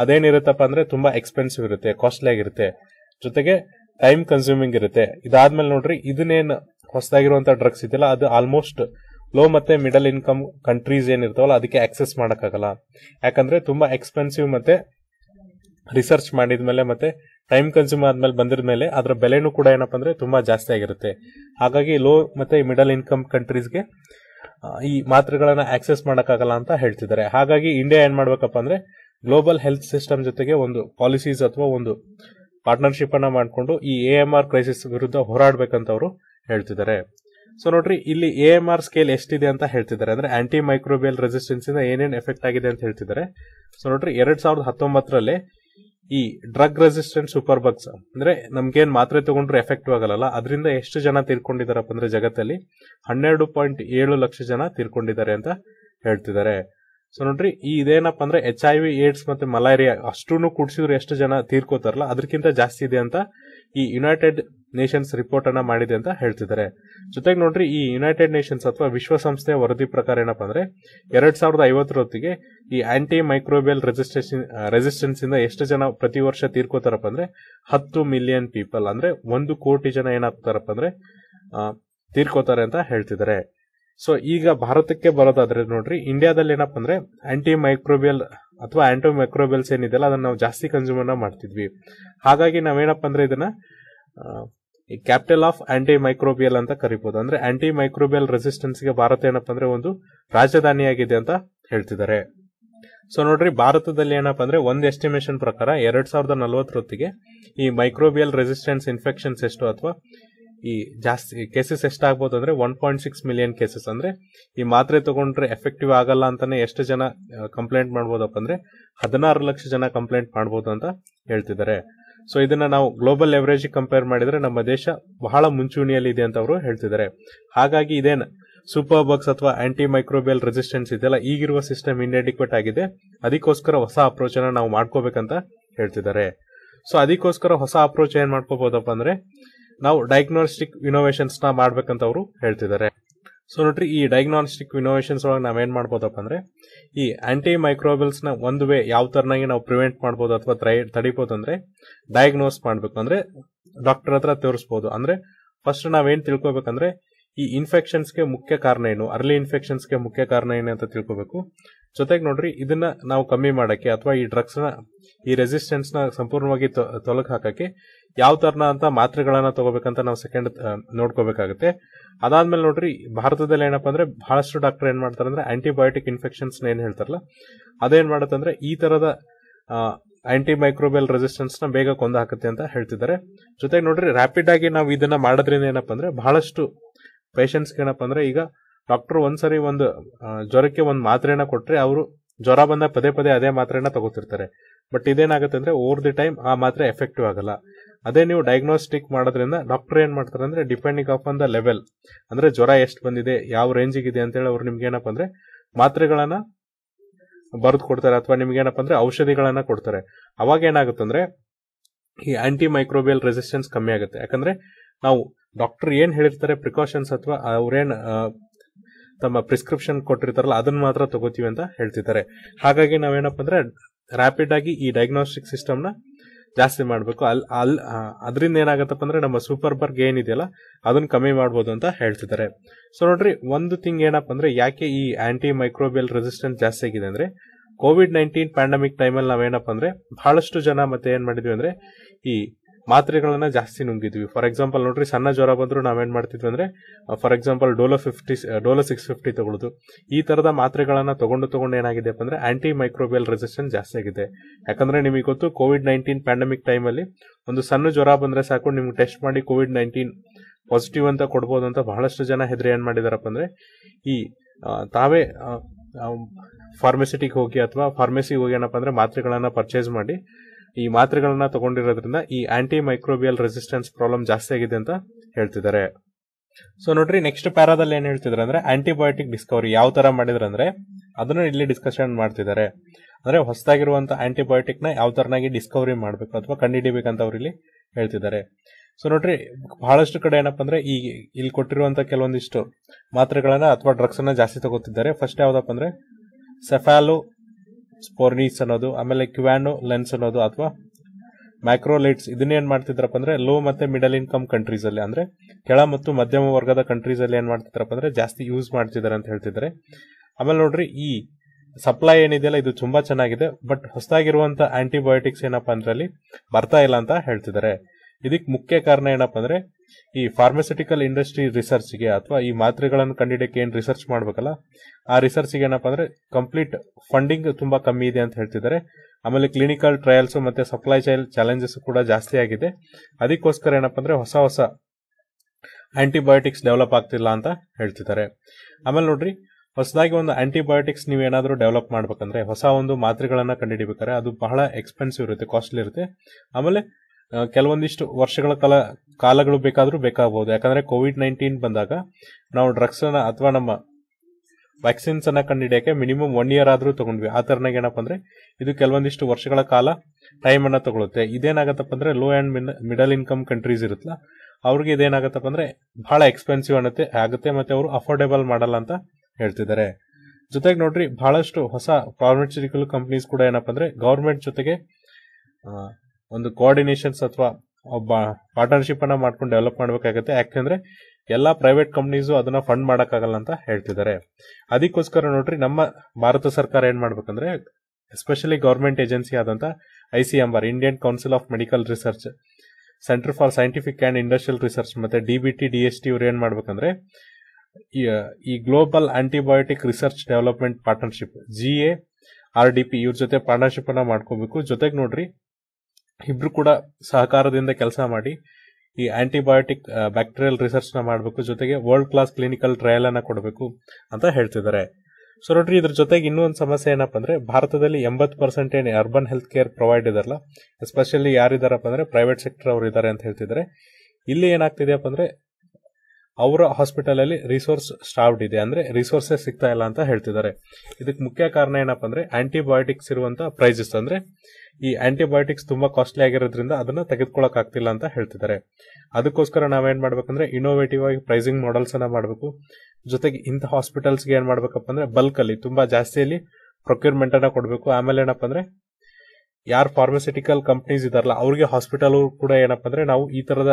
ಅದೇನಿರುತ್ತಪ್ಪ ಅಂದ್ರೆ ತುಂಬಾ ಎಕ್ಸ್ಪೆನ್ಸಿವ್ ಇರುತ್ತೆ ಕಾಸ್ಟ್ಲಿ ಆಗಿರುತ್ತೆ ಜೊತೆಗೆ ಟೈಮ್ ಕನ್ಸ್ಯೂಮಿಂಗ್ ಇರುತ್ತೆ ಇದಾದ್ಮೇಲೆ ನೋಡ್ರಿ ಇದನ್ನೇನು ಹೊಸದಾಗಿರುವಂತ ಡ್ರಗ್ಸ್ ಇದೆಯಲ್ಲ ಅದು ಆಲ್ಮೋಸ್ಟ್ ಲೋ ಮತ್ತೆ ಮಿಡಲ್ ಇನ್ಕಮ್ ಕಂಟ್ರೀಸ್ ಏನಿರ್ತಾವಲ್ಲ ಅದಕ್ಕೆ ಆಕ್ಸೆಸ್ ಮಾಡೋಕ್ಕಾಗಲ್ಲ ಯಾಕಂದ್ರೆ ತುಂಬಾ ಎಕ್ಸ್ಪೆನ್ಸಿವ್ ಮತ್ತೆ ರಿಸರ್ಚ್ ಮಾಡಿದ ಮೇಲೆ ಮತ್ತೆ ಟೈಮ್ ಕನ್ಸ್ಯೂಮ್ ಆದ್ಮೇಲೆ ಬಂದಿದ ಮೇಲೆ ಅದರ ಬೆಲೆನೂ ಕೂಡ ಏನಪ್ಪ ಅಂದ್ರೆ ತುಂಬಾ ಜಾಸ್ತಿ ಆಗಿರುತ್ತೆ ಹಾಗಾಗಿ ಲೋ ಮತ್ತೆ ಮಿಡಲ್ ಇನ್ಕಮ್ ಕಂಟ್ರೀಸ್ಗೆ ಈ ಮಾತ್ರೆಗಳನ್ನ ಆಕ್ಸೆಸ್ ಮಾಡೋಕ್ಕಾಗಲ್ಲ ಅಂತ ಹೇಳ್ತಿದ್ದಾರೆ ಹಾಗಾಗಿ ಇಂಡಿಯಾ ಏನ್ ಮಾಡ್ಬೇಕಪ್ಪ ಅಂದ್ರೆ ಗ್ಲೋಬಲ್ ಹೆಲ್ತ್ ಸಿಸ್ಟಮ್ ಜೊತೆಗೆ ಒಂದು ಪಾಲಿಸೀಸ್ ಅಥವಾ ಒಂದು ಪಾರ್ಟ್ನರ್ಶಿಪ್ ಅನ್ನ ಮಾಡಿಕೊಂಡು ಈ ಎ ಎಂ ಆರ್ ಕ್ರೈಸಿಸ್ ವಿರುದ್ಧ ಹೋರಾಡಬೇಕಂತ ಅವರು ಹೇಳ್ತಿದ್ದಾರೆ ಸೊ ನೋಡ್ರಿ ಇಲ್ಲಿ ಎ ಎಂ ಆರ್ ಸ್ಕೇಲ್ ಎಷ್ಟಿದೆ ಅಂತ ಹೇಳ್ತಿದ್ದಾರೆ ಅಂದ್ರೆ ಆಂಟಿ ಮೈಕ್ರೋಬಿಯಲ್ ರೆಸಿಸ್ಟೆನ್ಸ್ ಇಂದ ಏನೇನು ಎಫೆಕ್ಟ್ ಆಗಿದೆ ಅಂತ ಹೇಳ್ತಿದ್ದಾರೆ ಸೊ ನೋಡ್ರಿ ಎರಡ್ ಸಾವಿರದ ಹತ್ತೊಂಬತ್ತರಲ್ಲಿ ಈ ಡ್ರಗ್ ರೆಸಿಸ್ಟೆಂಟ್ ಸೂಪರ್ ಬಗ್ಸ್ ಅಂದ್ರೆ ನಮ್ಗೇನ್ ಮಾತ್ರೆ ತಗೊಂಡ್ರೆ ಎಫೆಕ್ಟ್ ಆಗಲ್ಲ ಅದರಿಂದ ಎಷ್ಟು ಜನ ತೀರ್ಕೊಂಡಿದಾರಪ್ಪ ಅಂದ್ರೆ ಜಗತ್ತಲ್ಲಿ ಹನ್ನೆರಡು ಪಾಯಿಂಟ್ ಏಳು ಲಕ್ಷ ಜನ ತೀರ್ಕೊಂಡಿದ್ದಾರೆ ಅಂತ ಹೇಳ್ತಿದ್ದಾರೆ ಸೊ ನೋಡ್ರಿ ಈ ಇದೇನಪ್ಪ ಅಂದ್ರೆ ಎಚ್ ಐ ವಿ ಏಡ್ಸ್ ಮತ್ತೆ ಮಲೇರಿಯಾ ಅಷ್ಟೂ ಕುಡ್ಸಿದ್ರು ಎಷ್ಟು ಜನ ತೀರ್ಕೋತಾರಲ್ಲ ಅದಕ್ಕಿಂತ ಜಾಸ್ತಿ ಇದೆ ಅಂತ ಈ ಯುನೈಟೆಡ್ ನೇಷನ್ಸ್ ರಿಪೋರ್ಟ್ ಅನ್ನ ಮಾಡಿದೆ ಅಂತ ಹೇಳ್ತಿದ್ದಾರೆ ಜೊತೆಗೆ ನೋಡ್ರಿ ಈ ಯುನೈಟೆಡ್ ನೇಷನ್ಸ್ ಅಥವಾ ವಿಶ್ವಸಂಸ್ಥೆಯ ವರದಿ ಪ್ರಕಾರ ಏನಪ್ಪ ಅಂದ್ರೆ ಎರಡ್ ಸಾವಿರದ ಐವತ್ತರ ಹೊತ್ತಿಗೆ ಈ ಆಂಟಿ ಮೈಕ್ರೋಬಿಯಲ್ ರೆಸಿಸ್ಟೇಷನ್ ರೆಸಿಸ್ಟೆನ್ಸ್ ಇಂದ ಎಷ್ಟು ಜನ ಪ್ರತಿ ವರ್ಷ ತೀರ್ಕೋತಾರಪ್ಪ ಅಂದ್ರೆ ಹತ್ತು ಮಿಲಿಯನ್ ಪೀಪಲ್ ಅಂದ್ರೆ ಒಂದು ಕೋಟಿ ಜನ ಏನಾಗ್ತಾರಪ್ಪ ಅಂದ್ರೆ ತೀರ್ಕೋತಾರೆ ಅಂತ ಹೇಳ್ತಿದ್ದಾರೆ ಸೊ ಈಗ ಭಾರತಕ್ಕೆ ಬರೋದಾದ್ರೆ ನೋಡ್ರಿ ಇಂಡಿಯಾದಲ್ಲಿ ಏನಪ್ಪ ಅಂದ್ರೆ ಆಂಟಿ ಮೈಕ್ರೋಬಿಯಲ್ ಅಥವಾ ಆಂಟೋ ಮೈಕ್ರೋಬೆಲ್ಸ್ ಏನಿದೆಯಲ್ಲ ಅದನ್ನ ನಾವು ಜಾಸ್ತಿ ಕನ್ಸ್ಯೂಮರ್ನ ಮಾಡ್ತಿದ್ವಿ ಹಾಗಾಗಿ ನಾವೇನಪ್ಪ ಅಂದ್ರೆ ಇದನ್ನ ಈ ಕ್ಯಾಪಿಟಲ್ ಆಫ್ ಆಂಟಿ ಮೈಕ್ರೋಬಿಯಲ್ ಅಂತ ಕರಿಬಹುದು ಅಂದ್ರೆ ಆಂಟಿ ಮೈಕ್ರೋಬಿಯಲ್ ರೆಸಿಸ್ಟೆನ್ಸ್ಗೆ ಭಾರತ ಏನಪ್ಪ ಅಂದ್ರೆ ಒಂದು ರಾಜಧಾನಿಯಾಗಿದೆ ಅಂತ ಹೇಳ್ತಿದ್ದಾರೆ ಸೊ ನೋಡ್ರಿ ಭಾರತದಲ್ಲಿ ಏನಪ್ಪ ಅಂದ್ರೆ ಒಂದು ಎಸ್ಟಿಮೇಶನ್ ಪ್ರಕಾರ ಎರಡ್ ಸಾವಿರದ ನಲವತ್ತರೊತ್ತಿಗೆ ಈ ಮೈಕ್ರೋಬಿಯಲ್ ರೆಸಿಸ್ಟೆನ್ಸ್ ಇನ್ಫೆಕ್ಷನ್ಸ್ ಎಷ್ಟು ಅಥವಾ ಈ ಜಾಸ್ತಿ ಕೇಸಸ್ ಎಷ್ಟಾಗ್ಬೋದು ಅಂದರೆ one point six million cases ಅಂದರೆ ಈ ಮಾತ್ರೆ ತಗೊಂಡ್ರೆ ಎಫೆಕ್ಟಿವ್ ಆಗಲ್ಲ ಅಂತಲೇ ಎಷ್ಟು ಜನ ಕಂಪ್ಲೇಂಟ್ ಮಾಡ್ಬೋದಪ್ಪ ಅಂದರೆ ಹದಿನಾರು ಲಕ್ಷ ಜನ ಕಂಪ್ಲೇಂಟ್ ಮಾಡ್ಬೋದು ಅಂತ ಹೇಳ್ತಿದ್ದಾರೆ ಸೊ ಇದನ್ನು ನಾವು ಗ್ಲೋಬಲ್ ಎವರೇಜ್ ಕಂಪೇರ್ ಮಾಡಿದರೆ ನಮ್ಮ ದೇಶ ಬಹಳ ಮುಂಚೂಣಿಯಲ್ಲಿ ಇದೆ ಅಂತ ಅವರು ಹೇಳ್ತಿದ್ದಾರೆ ಹಾಗಾಗಿ ಇದೇನು ಸೂಪರ್ ಬಗ್ಸ್ ಅಥವಾ ಆಂಟಿ ಮೈಕ್ರೋಬಿಯಲ್ ರೆಸಿಸ್ಟೆನ್ಸ್ ಇದೆಲ್ಲ ಈಗಿರುವ ಸಿಸ್ಟಮ್ ಇನ್ಎಡಿಕ್ವೇಟ್ ಆಗಿದೆ ಅದಕ್ಕೋಸ್ಕರ ಹೊಸ ಅನ್ನ ನಾವು ಮಾಡ್ಕೋಬೇಕಂತ ಹೇಳ್ತಿದ್ದಾರೆ ಸೊ ಅದಕ್ಕೋಸ್ಕರ ಹೊಸ ಅಪ್ರೋಚ್ ಏನು ಮಾಡ್ಕೋಬೋದಪ್ಪ ಅಂದರೆ ನಾವು ಡಯಾಗ್ನೋಸ್ಟಿಕ್ ನ ಮಾಡ್ಬೇಕಂತ ಅವರು ಹೇಳ್ತಿದ್ದಾರೆ ಸೊ ನೋಡ್ರಿ ಈ ಡಯಾಗ್ನೋಸ್ಟಿಕ್ ಇನೋವೇಷನ್ಸ್ ಒಳಗೆ ನಾವೇನು ಮಾಡ್ಬೋದಪ್ಪ ಅಂದ್ರೆ ಈ ಆಂಟಿ ನ ಒಂದು ವೇ ಯಾವ ತರನಾಗಿ ನಾವು ಪ್ರಿವೆಂಟ್ ಮಾಡ್ಬೋದು ಅಥವಾ ತಡಿಬೋದು ಅಂದ್ರೆ ಡಯಾಗ್ನೋಸ್ ಮಾಡಬೇಕು ಅಂದ್ರೆ ಡಾಕ್ಟರ್ ಹತ್ರ ತೋರಿಸ್ಬೋದು ಅಂದ್ರೆ ಫಸ್ಟ್ ನಾವೇನು ತಿಳ್ಕೊಬೇಕಂದ್ರೆ ಈ ಇನ್ಫೆಕ್ಷನ್ಸ್ಗೆ ಮುಖ್ಯ ಕಾರಣ ಏನು ಅರ್ಲಿ ಇನ್ಫೆಕ್ಷನ್ಸ್ಗೆ ಮುಖ್ಯ ಕಾರಣ ಏನು ಅಂತ ತಿಳ್ಕೊಬೇಕು ಜೊತೆಗೆ ನೋಡ್ರಿ ಇದನ್ನ ನಾವು ಕಮ್ಮಿ ಮಾಡಕ್ಕೆ ಅಥವಾ ಈ ನ ಈ ರೆಸಿಸ್ಟೆನ್ಸ್ ನ ಸಂಪೂರ್ಣವಾಗಿ ತೊಲಗಿ ಹಾಕಕ್ಕೆ ಯಾವ ಅಂತ ಮಾತ್ರೆಗಳನ್ನ ತಗೋಬೇಕಂತ ನಾವು ಸೆಕೆಂಡ್ ನೋಡ್ಕೋಬೇಕಾಗುತ್ತೆ ಅದಾದ್ಮೇಲೆ ನೋಡ್ರಿ ಭಾರತದಲ್ಲಿ ಏನಪ್ಪಾ ಅಂದ್ರೆ ಬಹಳಷ್ಟು ಡಾಕ್ಟರ್ ಏನ್ ಮಾಡ್ತಾರೆ ಅಂದ್ರೆ ಆಂಟಿಬಯೋಟಿಕ್ ಇನ್ಫೆಕ್ಷನ್ಸ್ ಏನ್ ಹೇಳ್ತಾರಲ್ಲ ಅದೇನ್ ಮಾಡತ್ತಂದ್ರೆ ಈ ತರದ ಆಂಟಿ ಮೈಕ್ರೋಬಿಯಲ್ ರೆಸಿಸ್ಟೆನ್ಸ್ ನ ಬೇಗ ಕೊಂದು ಹಾಕುತ್ತೆ ಅಂತ ಹೇಳ್ತಿದ್ದಾರೆ ಜೊತೆಗೆ ನೋಡ್ರಿ ರ್ಯಾಪಿಡ್ ಆಗಿ ನಾವು ಇದನ್ನ ಮಾಡೋದ್ರಿಂದ ಏನಪ್ಪಾ ಅಂದ್ರೆ ಬಹಳಷ್ಟು ಪೇಷಂಟ್ಸ್ ಏನಪ್ಪಾ ಅಂದ್ರೆ ಈಗ ಡಾಕ್ಟರ್ ಒಂದ್ಸರಿ ಒಂದು ಜ್ವರಕ್ಕೆ ಒಂದು ಮಾತ್ರೆನ ಕೊಟ್ರೆ ಅವರು ಜ್ವರ ಬಂದಾಗ ಪದೇ ಪದೇ ಅದೇ ಮಾತ್ರೆನ ತಗೋತಿರ್ತಾರೆ ಬಟ್ ಇದೇನಾಗುತ್ತೆ ಅಂದ್ರೆ ಓವರ್ ದಿ ಟೈಮ್ ಆ ಮಾತ್ರೆ ಎಫೆಕ್ಟಿವ್ ಆಗಲ್ಲ ಅದೇ ನೀವು ಡಯಾಗ್ನೋಸ್ಟಿಕ್ ಮಾಡೋದ್ರಿಂದ ಡಾಕ್ಟರ್ ಏನ್ ಮಾಡ್ತಾರೆ ಅಂದ್ರೆ depending of on the level ಅಂದ್ರೆ ಜ್ವರ ಎಷ್ಟು ಬಂದಿದೆ ಯಾವ ರೇಂಜಿಗೆ ಇದೆ ಅಂತೇಳಿ ಅವ್ರು ನಿಮ್ಗೆ ಏನಪ್ಪ ಅಂದ್ರೆ ಮಾತ್ರೆಗಳನ್ನ ಬರೆದು ಕೊಡ್ತಾರೆ ಅಥವಾ ನಿಮ್ಗೆ ಏನಪ್ಪಾ ಅಂದ್ರೆ ಔಷಧಿಗಳನ್ನ ಕೊಡ್ತಾರೆ ಅವಾಗ ಏನಾಗುತ್ತಂದ್ರೆ ಈ ಆಂಟಿ ಮೈಕ್ರೋಬಿಯಲ್ ರೆಸಿಸ್ಟೆನ್ಸ್ ಕಮ್ಮಿ ಆಗುತ್ತೆ ಯಾಕಂದ್ರೆ ನಾವು ಡಾಕ್ಟರ್ ಏನ್ ಹೇಳಿರ್ತಾರೆ ಪ್ರಿಕಾಷನ್ಸ್ ಅಥವಾ ಅವ್ರೇನ್ ತಮ್ಮ ಪ್ರಿಸ್ಕ್ರಿಪ್ಷನ್ ಕೊಟ್ಟಿರ್ತಾರಲ್ಲ ಅದನ್ನ ಮಾತ್ರ ತಗೋತೀವಿ ಅಂತ ಹೇಳ್ತಿದ್ದಾರೆ ಹಾಗಾಗಿ ನಾವೇನಪ್ಪ ಅಂದ್ರೆ ರ್ಯಾಪಿಡ್ ಆಗಿ ಈ ಡಯಾಗ್ನೋಸ್ಟಿಕ್ ಸಿಸ್ಟಮ್ನ ಜಾಸ್ತಿ ಮಾಡಬೇಕು ಅಲ್ಲಿ ಅಲ್ಲಿ ಅದರಿಂದ ಏನಾಗತ್ತಪ್ಪ ಅಂದ್ರೆ ನಮ್ಮ ಸೂಪರ್ ಬರ್ಗ್ ಏನಿದೆಯಲ್ಲ ಅದನ್ನ ಕಮ್ಮಿ ಮಾಡ್ಬೋದು ಅಂತ ಹೇಳ್ತಿದ್ದಾರೆ ಸೊ ನೋಡ್ರಿ ಒಂದು ತಿಂಗ್ ಏನಪ್ಪ ಅಂದ್ರೆ ಯಾಕೆ ಈ ಆಂಟಿ ಮೈಕ್ರೋಬಿಯಲ್ ರೆಸಿಸ್ಟೆನ್ಸ್ ಜಾಸ್ತಿ ಆಗಿದೆ ಅಂದ್ರೆ ಕೋವಿಡ್ ನೈನ್ಟೀನ್ ಪ್ಯಾಂಡಮಿಕ್ ಟೈಮಲ್ಲಿ ನಾವೇನಪ್ಪ ಅಂದ್ರೆ ಬಹಳಷ್ಟು ಜನ ಮತ್ತೆ ಏನ್ ಮಾಡಿದ್ವಿ ಅಂದ್ರೆ ಈ ಮಾತ್ರೆಗಳನ್ನ ಜಾಸ್ತಿ ನುಂಗಿದ್ವಿ ಫಾರ್ ಎಕ್ಸಾಂಪಲ್ ನೋಡ್ರಿ ಸಣ್ಣ ಜ್ವರ ಬಂದ್ರು ನಾವೇನ್ ಮಾಡ್ತಿದ್ವಿ ಅಂದ್ರೆ for example Dolo fifty Dolo six fifty ತಗೊಳ್ಳೋದು ಈ ತರದ ಮಾತ್ರೆಗಳನ್ನ ತಗೊಂಡು ತಗೊಂಡು ಏನಾಗಿದೆ ಅಂದ್ರೆ ಆಂಟಿ ಮೈಕ್ರೋಬಿಯಲ್ ರೆಸಿಸ್ಟೆನ್ಸ್ ಜಾಸ್ತಿ ಆಗಿದೆ ಯಾಕಂದ್ರೆ ನಿಮಗೆ ಗೊತ್ತು ಕೋವಿಡ್ ನೈನ್ಟೀನ್ ಪ್ಯಾಂಡಮಿಕ್ ಟೈಮಲ್ಲಿ ಒಂದು ಸಣ್ಣ ಜ್ವರ ಬಂದ್ರೆ ಸಾಕು ನಿಮ್ಗೆ ಟೆಸ್ಟ್ ಮಾಡಿ ಕೋವಿಡ್ ನೈನ್ಟೀನ್ ಪಾಸಿಟಿವ್ ಅಂತ ಕೊಡ್ಬೋದು ಅಂತ ಬಹಳಷ್ಟು ಜನ ಹೆದರಿ ಏನ್ ಮಾಡಿದಾರಪ್ಪ ಅಂದ್ರೆ ಈ ತಾವೇ ಫಾರ್ಮಸಿಟಿಗೆ ಹೋಗಿ ಅಥವಾ ಫಾರ್ಮೆಸಿಗೆ ಹೋಗಿ ಏನಪ್ಪ ಅಂದ್ರೆ ಮಾತ್ರೆಗಳನ್ನ ಪರ್ಚೇಸ್ ಮಾಡಿ ಈ ಮಾತ್ರೆಗಳನ್ನ ತಗೊಂಡಿರೋದ್ರಿಂದ ಈ ಆಂಟಿ ಮೈಕ್ರೋಬಿಯಲ್ ರೆಸಿಸ್ಟೆನ್ಸ್ ಪ್ರಾಬ್ಲಮ್ ಜಾಸ್ತಿ ಆಗಿದೆ ಅಂತ ಹೇಳ್ತಿದ್ದಾರೆ ಸೊ ನೋಡ್ರಿ ನೆಕ್ಸ್ಟ್ ಪ್ಯಾರಾದಲ್ಲಿ ಏನ್ ಹೇಳ್ತಿದ್ರೆ ಅಂದ್ರೆ ಆಂಟಿಬಯೋಟಿಕ್ ಡಿಸ್ಕವರಿ ಯಾವ ತರ ಅಂದ್ರೆ ಅದನ್ನು ಇಲ್ಲಿ ಡಿಸ್ಕಶನ್ ಮಾಡ್ತಿದ್ದಾರೆ ಅಂದ್ರೆ ಹೊಸದಾಗಿರುವಂತ ಆಂಟಿಬಯೋಟಿಕ್ ನ ಯಾವ ತರನಾಗಿ ಡಿಸ್ಕವರಿ ಮಾಡಬೇಕು ಅಥವಾ ಕಂಡುಹಿಡಿಬೇಕಂತ ಅವ್ರು ಇಲ್ಲಿ ಹೇಳ್ತಿದ್ದಾರೆ ಸೊ ನೋಡ್ರಿ ಬಹಳಷ್ಟು ಕಡೆ ಏನಪ್ಪ ಅಂದ್ರೆ ಈ ಇಲ್ಲಿ ಕೊಟ್ಟಿರುವಂತ ಕೆಲವೊಂದಿಷ್ಟು ಮಾತ್ರೆಗಳನ್ನ ಅಥವಾ ಡ್ರಗ್ಸ್ ಅನ್ನ ಜಾಸ್ತಿ ತಗೋತಿದ್ದಾರೆ ಫಸ್ಟ್ ಯಾವ್ದಪ್ಪ ಅಂದ್ರೆ ಸೆಫಾಲು ಸ್ಪೋರ್ನೀಸ್ ಅನ್ನೋದು ಆಮೇಲೆ ಕ್ಯುವಾನು ಲೆನ್ಸ್ ಅನ್ನೋದು ಅಥವಾ ಮ್ಯಾಕ್ರೋಲೈಟ್ಸ್ ಇದನ್ನೇನು ಮಾಡ್ತಿದ್ರಪ್ಪ ಅಂದರೆ ಲೋ ಮತ್ತು ಮಿಡಲ್ ಇನ್ಕಮ್ ಕಂಟ್ರೀಸಲ್ಲಿ ಅಂದರೆ ಕೆಳ ಮತ್ತು ಮಧ್ಯಮ ವರ್ಗದ ಕಂಟ್ರೀಸಲ್ಲಿ ಏನು ಮಾಡ್ತಿದ್ರಪ್ಪ ಅಂದರೆ ಜಾಸ್ತಿ ಯೂಸ್ ಮಾಡ್ತಿದ್ದಾರೆ ಅಂತ ಹೇಳ್ತಿದ್ದಾರೆ ಆಮೇಲೆ ನೋಡ್ರಿ ಈ ಸಪ್ಲೈ ಏನಿದೆಯಲ್ಲ ಇದು ತುಂಬಾ ಚೆನ್ನಾಗಿದೆ ಬಟ್ ಹೊಸದಾಗಿರುವಂಥ ಆಂಟಿಬಯೋಟಿಕ್ಸ್ ಏನಪ್ಪ ಅಂದ್ರೆ ಅಲ್ಲಿ ಬರ್ತಾ ಇಲ್ಲ ಅಂತ ಹೇಳ್ತಿದ್ದಾರೆ ಇದಕ್ಕೆ ಮುಖ್ಯ ಕಾರಣ ಏನಪ್ಪ ಅಂದ್ರೆ ಈ ಫಾರ್ಮಸ್ಯೂಟಿಕಲ್ ಇಂಡಸ್ಟ್ರಿ ರಿಸರ್ಚ್ಗೆ ಅಥವಾ ಈ ಮಾತ್ರೆಗಳನ್ನು ಕಂಡಿಡಕ್ಕೆ ಏನು ರಿಸರ್ಚ್ ಮಾಡಬೇಕಲ್ಲ ಆ ರಿಸರ್ಚ್ಗೆ ಏನಪ್ಪ ಅಂದ್ರೆ ಕಂಪ್ಲೀಟ್ ಫಂಡಿಂಗ್ ತುಂಬಾ ಕಮ್ಮಿ ಇದೆ ಅಂತ ಹೇಳ್ತಿದ್ದಾರೆ ಆಮೇಲೆ ಕ್ಲಿನಿಕಲ್ ಟ್ರಯಲ್ಸ್ ಮತ್ತೆ ಸಪ್ಲೈ ಚೈನ್ ಚಾಲೆಂಜಸ್ ಕೂಡ ಜಾಸ್ತಿ ಆಗಿದೆ ಅದಕ್ಕೋಸ್ಕರ ಏನಪ್ಪ ಅಂದ್ರೆ ಹೊಸ ಹೊಸ ಆಂಟಿಬಯೋಟಿಕ್ಸ್ ಡೆವಲಪ್ ಆಗ್ತಿಲ್ಲ ಅಂತ ಹೇಳ್ತಿದ್ದಾರೆ ಆಮೇಲೆ ನೋಡ್ರಿ ಹೊಸದಾಗಿ ಒಂದು ಆಂಟಿಬಯೋಟಿಕ್ಸ್ ನೀವು ಏನಾದರೂ ಡೆವಲಪ್ ಮಾಡ್ಬೇಕಂದ್ರೆ ಹೊಸ ಒಂದು ಮಾತ್ರೆಗಳನ್ನು ಕಂಡುಹಿಡಿಬೇಕಾದ್ರೆ ಅದು ಬಹಳ ಎಕ್ಸ್ಪೆನ್ಸಿವ್ ಇರುತ್ತೆ ಕಾಸ್ಟ್ಲಿ ಇರುತ್ತೆ ಆಮೇಲೆ ಕೆಲವೊಂದಿಷ್ಟು ವರ್ಷಗಳ ಕಾಲ ಕಾಲಗಳು ಬೇಕಾದರೂ ಬೇಕಾಗಬಹುದು ಯಾಕಂದರೆ ಕೋವಿಡ್ ನೈನ್ಟೀನ್ ಬಂದಾಗ ನಾವು ಡ್ರಗ್ಸನ್ನು ಅಥವಾ ನಮ್ಮ ವ್ಯಾಕ್ಸಿನ್ಸನ್ನು ಕಂಡುಹಿಡಿಯೋಕ್ಕೆ ಮಿನಿಮಮ್ ಒನ್ ಇಯರ್ ಆದರೂ ತೊಗೊಂಡ್ವಿ ಆ ಥರನಾಗ ಏನಪ್ಪ ಅಂದರೆ ಇದು ಕೆಲವೊಂದಿಷ್ಟು ವರ್ಷಗಳ ಕಾಲ ಟೈಮನ್ನು ತೊಗೊಳುತ್ತೆ ಇದೇನಾಗತ್ತಪ್ಪ ಅಂದರೆ low and middle income countries ಇರುತ್ತಲ್ಲ ಅವ್ರಿಗೆ ಇದೇನಾಗತ್ತಪ್ಪ ಅಂದರೆ ಭಾಳ ಎಕ್ಸ್ಪೆನ್ಸಿವ್ ಅನ್ನತ್ತೆ ಆಗುತ್ತೆ ಮತ್ತು ಅವರು ಅಫೋರ್ಡೆಬಲ್ ಮಾಡಲ್ಲ ಅಂತ ಹೇಳ್ತಿದ್ದಾರೆ ಜೊತೆಗೆ ನೋಡ್ರಿ ಬಹಳಷ್ಟು ಹೊಸ ಫಾರ್ಮೆಟಿಕಲ್ ಕಂಪ್ನೀಸ್ ಕೂಡ ಏನಪ್ಪ ಅಂದರೆ ಗೌರ್ಮೆಂಟ್ ಜೊತೆಗೆ ಒಂದು ಕೋಆರ್ಡಿನೇಷನ್ಸ್ ಅಥವಾ ಪಾರ್ಟ್ನರ್ಶಿಪ್ ಅನ್ನ ಮಾಡ್ಕೊಂಡು ಡೆವಲಪ್ ಮಾಡಬೇಕಾಗತ್ತೆ ಯಾಕಂದ್ರೆ ಎಲ್ಲಾ ಪ್ರೈವೇಟ್ ಕಂಪ್ನೀಸು ಅದನ್ನ ಫಂಡ್ ಮಾಡೋಕ್ಕಾಗಲ್ಲ ಅಂತ ಹೇಳ್ತಿದ್ದಾರೆ ಅದಕ್ಕೋಸ್ಕರ ನೋಡ್ರಿ ನಮ್ಮ ಭಾರತ ಸರ್ಕಾರ ಏನ್ ಮಾಡ್ಬೇಕಂದ್ರೆ ಎಸ್ಪೆಷಲಿ ಗೌರ್ಮೆಂಟ್ ಏಜೆನ್ಸಿ ಆದಂತ ICMR Indian Council of Medical Research Centre for Scientific and Industrial Research ಮತ್ತೆ D B T D S T ಇವ್ರು ಏನ್ ಮಾಡ್ಬೇಕಂದ್ರೆ ಈ global antibiotic research development partnership G A R D P ಇವ್ರ ಜೊತೆ partnership ಅನ್ನ ಮಾಡ್ಕೋಬೇಕು ಜೊತೆಗೆ ನೋಡ್ರಿ ಇಬ್ರು ಕೂಡ ಸಹಕಾರದಿಂದ ಕೆಲಸ ಮಾಡಿ ಈ ಆಂಟಿಬಯೋಟಿಕ್ ಬ್ಯಾಕ್ಟೀರಿಯಲ್ ರಿಸರ್ಚ್ ನ ಮಾಡಬೇಕು ಜೊತೆಗೆ ವರ್ಲ್ಡ್ ಕ್ಲಾಸ್ ಕ್ಲಿನಿಕಲ್ ಟ್ರಯಲ್ ಅನ್ನ ಕೊಡಬೇಕು ಅಂತ ಹೇಳ್ತಿದ್ದಾರೆ ಸೊ ನೋಡ್ರಿ ಇದ್ರ ಜೊತೆಗೆ ಇನ್ನೊಂದು ಸಮಸ್ಯೆ ಏನಪ್ಪ ಅಂದ್ರೆ ಭಾರತದಲ್ಲಿ ಎಂಬತ್ತು ಪರ್ಸೆಂಟ್ ಏನು ಅರ್ಬನ್ ಹೆಲ್ತ್ ಕೇರ್ ಪ್ರೊವೈಡ್ ಇದಾರಲ್ಲ ಎಸ್ಪೆಷಲಿ ಯಾರಿದಾರಪ್ಪ ಅಂದ್ರೆ ಪ್ರೈವೇಟ್ ಸೆಕ್ಟರ್ ಅವರು ಇದ್ದಾರೆ ಅಂತ ಹೇಳ್ತಿದ್ದಾರೆ ಇಲ್ಲಿ ಏನಾಗ್ತಿದೆಯಪ್ಪ ಅಂದ್ರೆ ಅವರ ಅಲ್ಲಿ ರಿಸೋರ್ಸ್ ಸ್ಟಾರ್ವ್ಡ್ ಇದೆ ಅಂದ್ರೆ ರಿಸೋರ್ಸಸ್ ಸಿಗ್ತಾ ಇಲ್ಲ ಅಂತ ಹೇಳ್ತಿದ್ದಾರೆ ಇದಕ್ಕೆ ಮುಖ್ಯ ಕಾರಣ ಏನಪ್ಪ ಅಂದ್ರೆ ಆಂಟಿಬಯೋಟಿಕ್ಸ್ ಇರುವಂಥ ಪ್ರೈಸಸ್ ಅಂದ್ರೆ ಈ ಆಂಟಿಬಯೋಟಿಕ್ಸ್ ತುಂಬಾ ಕಾಸ್ಟ್ಲಿ ಆಗಿರೋದ್ರಿಂದ ಅದನ್ನು ತೆಗೆದುಕೊಳ್ಳೋಕ್ಕಾಗ್ತಿಲ್ಲ ಅಂತ ಹೇಳ್ತಿದ್ದಾರೆ ಅದಕ್ಕೋಸ್ಕರ ನಾವೇನ್ ಮಾಡ್ಬೇಕಂದ್ರೆ ಇನೋವೇಟಿವ್ ಆಗಿ ಪ್ರೈಸಿಂಗ್ ಅನ್ನ ಮಾಡಬೇಕು ಜೊತೆಗೆ ಇಂಥ ಹಾಸ್ಪಿಟಲ್ಸ್ಗೆ ಏನು ಮಾಡಬೇಕಪ್ಪ ಅಂದರೆ ಬಲ್ಕಲ್ಲಿ ತುಂಬ ಜಾಸ್ತಿಯಲ್ಲಿ ಅನ್ನ ಕೊಡಬೇಕು ಆಮೇಲೆ ಏನಪ್ಪ ಅಂದ್ರೆ ಯಾರು ಫಾರ್ಮಸ್ಯೂಟಿಕಲ್ ಕಂಪ್ನೀಸ್ ಇದಾರಲ್ಲ ಅವ್ರಿಗೆ ಹಾಸ್ಪಿಟಲ್ ಕೂಡ ಏನಪ್ಪ ಅಂದ್ರೆ ನಾವು ಈ ತರದ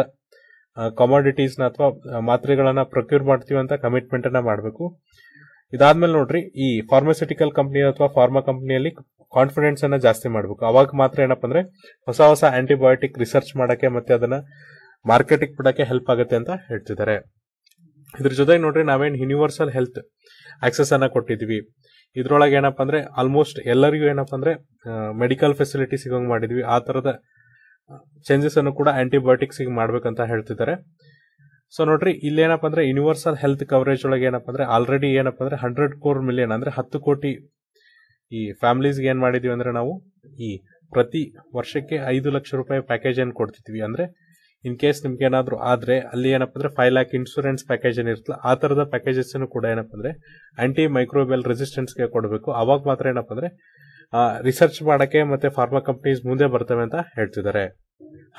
ಕಮಾಡಿಟೀಸ್ನ ಅಥವಾ ಮಾತ್ರೆಗಳನ್ನ ಪ್ರೊಕ್ಯೂರ್ ಮಾಡ್ತೀವಿ ಅಂತ ಕಮಿಟ್ಮೆಂಟ್ ಅನ್ನ ಮಾಡಬೇಕು ಇದಾದ್ಮೇಲೆ ನೋಡ್ರಿ ಈ ಫಾರ್ಮಾಸ್ಯೂಟಿಕಲ್ ಕಂಪ್ನಿ ಅಥವಾ ಫಾರ್ಮಾ ಕಂಪ್ನಿಯಲ್ಲಿ ಕಾನ್ಫಿಡೆನ್ಸ್ ಅನ್ನ ಜಾಸ್ತಿ ಮಾಡಬೇಕು ಅವಾಗ ಮಾತ್ರ ಏನಪ್ಪ ಅಂದ್ರೆ ಹೊಸ ಹೊಸ ಆಂಟಿಬಯೋಟಿಕ್ ರಿಸರ್ಚ್ ಮಾಡಕ್ಕೆ ಮತ್ತೆ ಅದನ್ನ ಮಾರ್ಕೆಟಿಗೆ ಬಿಡಕ್ಕೆ ಹೆಲ್ಪ್ ಆಗುತ್ತೆ ಅಂತ ಹೇಳ್ತಿದ್ದಾರೆ ಇದ್ರ ಜೊತೆಗೆ ನೋಡ್ರಿ ನಾವೇನು ಯೂನಿವರ್ಸಲ್ ಹೆಲ್ತ್ ಆಕ್ಸೆಸ್ ಅನ್ನ ಕೊಟ್ಟಿದ್ವಿ ಇದ್ರೊಳಗೆ ಏನಪ್ಪ ಅಂದ್ರೆ ಆಲ್ಮೋಸ್ಟ್ ಎಲ್ಲರಿಗೂ ಏನಪ್ಪ ಅಂದ್ರೆ ಮೆಡಿಕಲ್ ಫೆಸಿಲಿಟಿ ಸಿಗೋಂಗ್ ಮಾಡಿದ್ವಿ ಆ ತರದ ಚೇಂಜಸ್ ಅನ್ನು ಕೂಡ ಆಂಟಿಬಯೋಟಿಕ್ಸ್ ಮಾಡ್ಬೇಕಂತ ಹೇಳ್ತಿದ್ದಾರೆ ಸೊ ನೋಡ್ರಿ ಇಲ್ಲೇನಪ್ಪ ಅಂದ್ರೆ ಯೂನಿವರ್ಸಲ್ ಹೆಲ್ತ್ ಕವರೇಜ್ ಒಳಗೆ ಏನಪ್ಪ ಅಂದ್ರೆ ಆಲ್ರೆಡಿ ಏನಪ್ಪ ಅಂದ್ರೆ ಹಂಡ್ರೆಡ್ ಕೋರ್ ಮಿಲಿಯನ್ ಅಂದ್ರೆ ಹತ್ತು ಕೋಟಿ ಈ ಫ್ಯಾಮಿಲೀಸ್ಗೆ ಏನು ಮಾಡಿದೀವಿ ಅಂದ್ರೆ ನಾವು ಈ ಪ್ರತಿ ವರ್ಷಕ್ಕೆ ಐದು ಲಕ್ಷ ರೂಪಾಯಿ ಪ್ಯಾಕೇಜ್ ಏನ್ ಕೊಡ್ತಿದ್ವಿ ಅಂದ್ರೆ ಇನ್ ಕೇಸ್ ನಿಮ್ಗೆ ಏನಾದ್ರೂ ಆದರೆ ಅಲ್ಲಿ ಏನಪ್ಪ ಅಂದ್ರೆ ಫೈವ್ ಲ್ಯಾಕ್ ಇನ್ಶೂರೆನ್ಸ್ ಪ್ಯಾಕೇಜ್ ಏನಿರುತ್ತಲ್ಲ ಆ ಥರದ ಪ್ಯಾಕೇಜಸ್ ಕೂಡ ಏನಪ್ಪ ಅಂದ್ರೆ ಆಂಟಿ ಮೈಕ್ರೋಬೆಲ್ ರೆಸಿಸ್ಟೆನ್ಸ್ಗೆ ಕೊಡಬೇಕು ಅವಾಗ ಮಾತ್ರ ಏನಪ್ಪ ಅಂದ್ರೆ ರಿಸರ್ಚ್ ಮಾಡಕ್ಕೆ ಮತ್ತೆ ಫಾರ್ಮಾ ಕಂಪನೀಸ್ ಮುಂದೆ ಬರ್ತವೆ ಅಂತ ಹೇಳ್ತಿದ್ದಾರೆ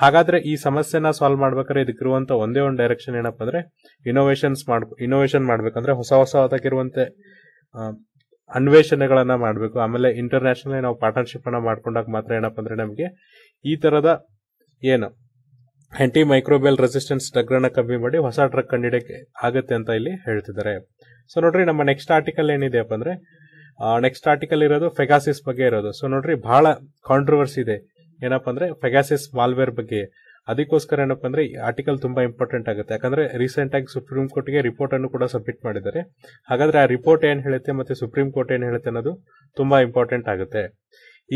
ಹಾಗಾದ್ರೆ ಈ ಸಮಸ್ಯೆನ ಸಾಲ್ವ್ ಮಾಡ್ಬೇಕಾದ್ರೆ ಇದಕ್ಕಿರುವಂತ ಒಂದೇ ಒಂದು ಡೈರೆಕ್ಷನ್ ಏನಪ್ಪ ಅಂದ್ರೆ ಇನೋವೇಷನ್ಸ್ ಮಾಡ್ ಇನೋವೇಷನ್ ಮಾಡಬೇಕಂದ್ರೆ ಹೊಸ ಹೊಸ ಹೊಸದಾಗಿರುವಂತೆ ಅನ್ವೇಷಣೆಗಳನ್ನ ಮಾಡಬೇಕು ಆಮೇಲೆ ಇಂಟರ್ನ್ಯಾಷನಲ್ ನಾವು ಪಾರ್ಟ್ನರ್ಶಿಪ್ ಅನ್ನ ಮಾಡ್ಕೊಂಡಾಗ ಮಾತ್ರ ಏನಪ್ಪ ಅಂದ್ರೆ ನಮಗೆ ಈ ತರದ ಏನು ಆಂಟಿ ಮೈಕ್ರೋಬಿಯಲ್ ರೆಸಿಸ್ಟೆನ್ಸ್ ಡ್ರಗ್ನ ಕಮ್ಮಿ ಮಾಡಿ ಹೊಸ ಡ್ರಗ್ ಕಂಡಿಡಕ್ಕೆ ಆಗುತ್ತೆ ಅಂತ ಇಲ್ಲಿ ಹೇಳ್ತಿದ್ದಾರೆ ಸೊ ನೋಡ್ರಿ ನಮ್ಮ ನೆಕ್ಸ್ಟ್ ಆರ್ಟಿಕಲ್ ಏನಿದೆ ಅಂದ್ರೆ ನೆಕ್ಸ್ಟ್ ಆರ್ಟಿಕಲ್ ಇರೋದು ಫೆಗಾಸಿಸ್ ಬಗ್ಗೆ ಇರೋದು ಸೊ ನೋಡ್ರಿ ಬಹಳ ಕಾಂಟ್ರವರ್ಸಿ ಇದೆ ಏನಪ್ಪ ಅಂದ್ರೆ ಫೆಗಾಸಿಸ್ ಮಾಲ್ವೇರ್ ಬಗ್ಗೆ ಅದಕ್ಕೋಸ್ಕರ ಏನಪ್ಪ ಅಂದ್ರೆ ಆರ್ಟಿಕಲ್ ತುಂಬಾ ಇಂಪಾರ್ಟೆಂಟ್ ಆಗುತ್ತೆ ಯಾಕಂದ್ರೆ ರೀಸೆಂಟ್ ಆಗಿ ಸುಪ್ರೀಂ ಕೋರ್ಟ್ಗೆ ರಿಪೋರ್ಟ್ ಅನ್ನು ಕೂಡ ಸಬ್ಮಿಟ್ ಮಾಡಿದ್ದಾರೆ ಹಾಗಾದ್ರೆ ಆ ರಿಪೋರ್ಟ್ ಏನ್ ಹೇಳುತ್ತೆ ಮತ್ತೆ ಸುಪ್ರೀಂ ಕೋರ್ಟ್ ಏನ್ ಹೇಳುತ್ತೆ ಅನ್ನೋದು ತುಂಬಾ ಇಂಪಾರ್ಟೆಂಟ್ ಆಗುತ್ತೆ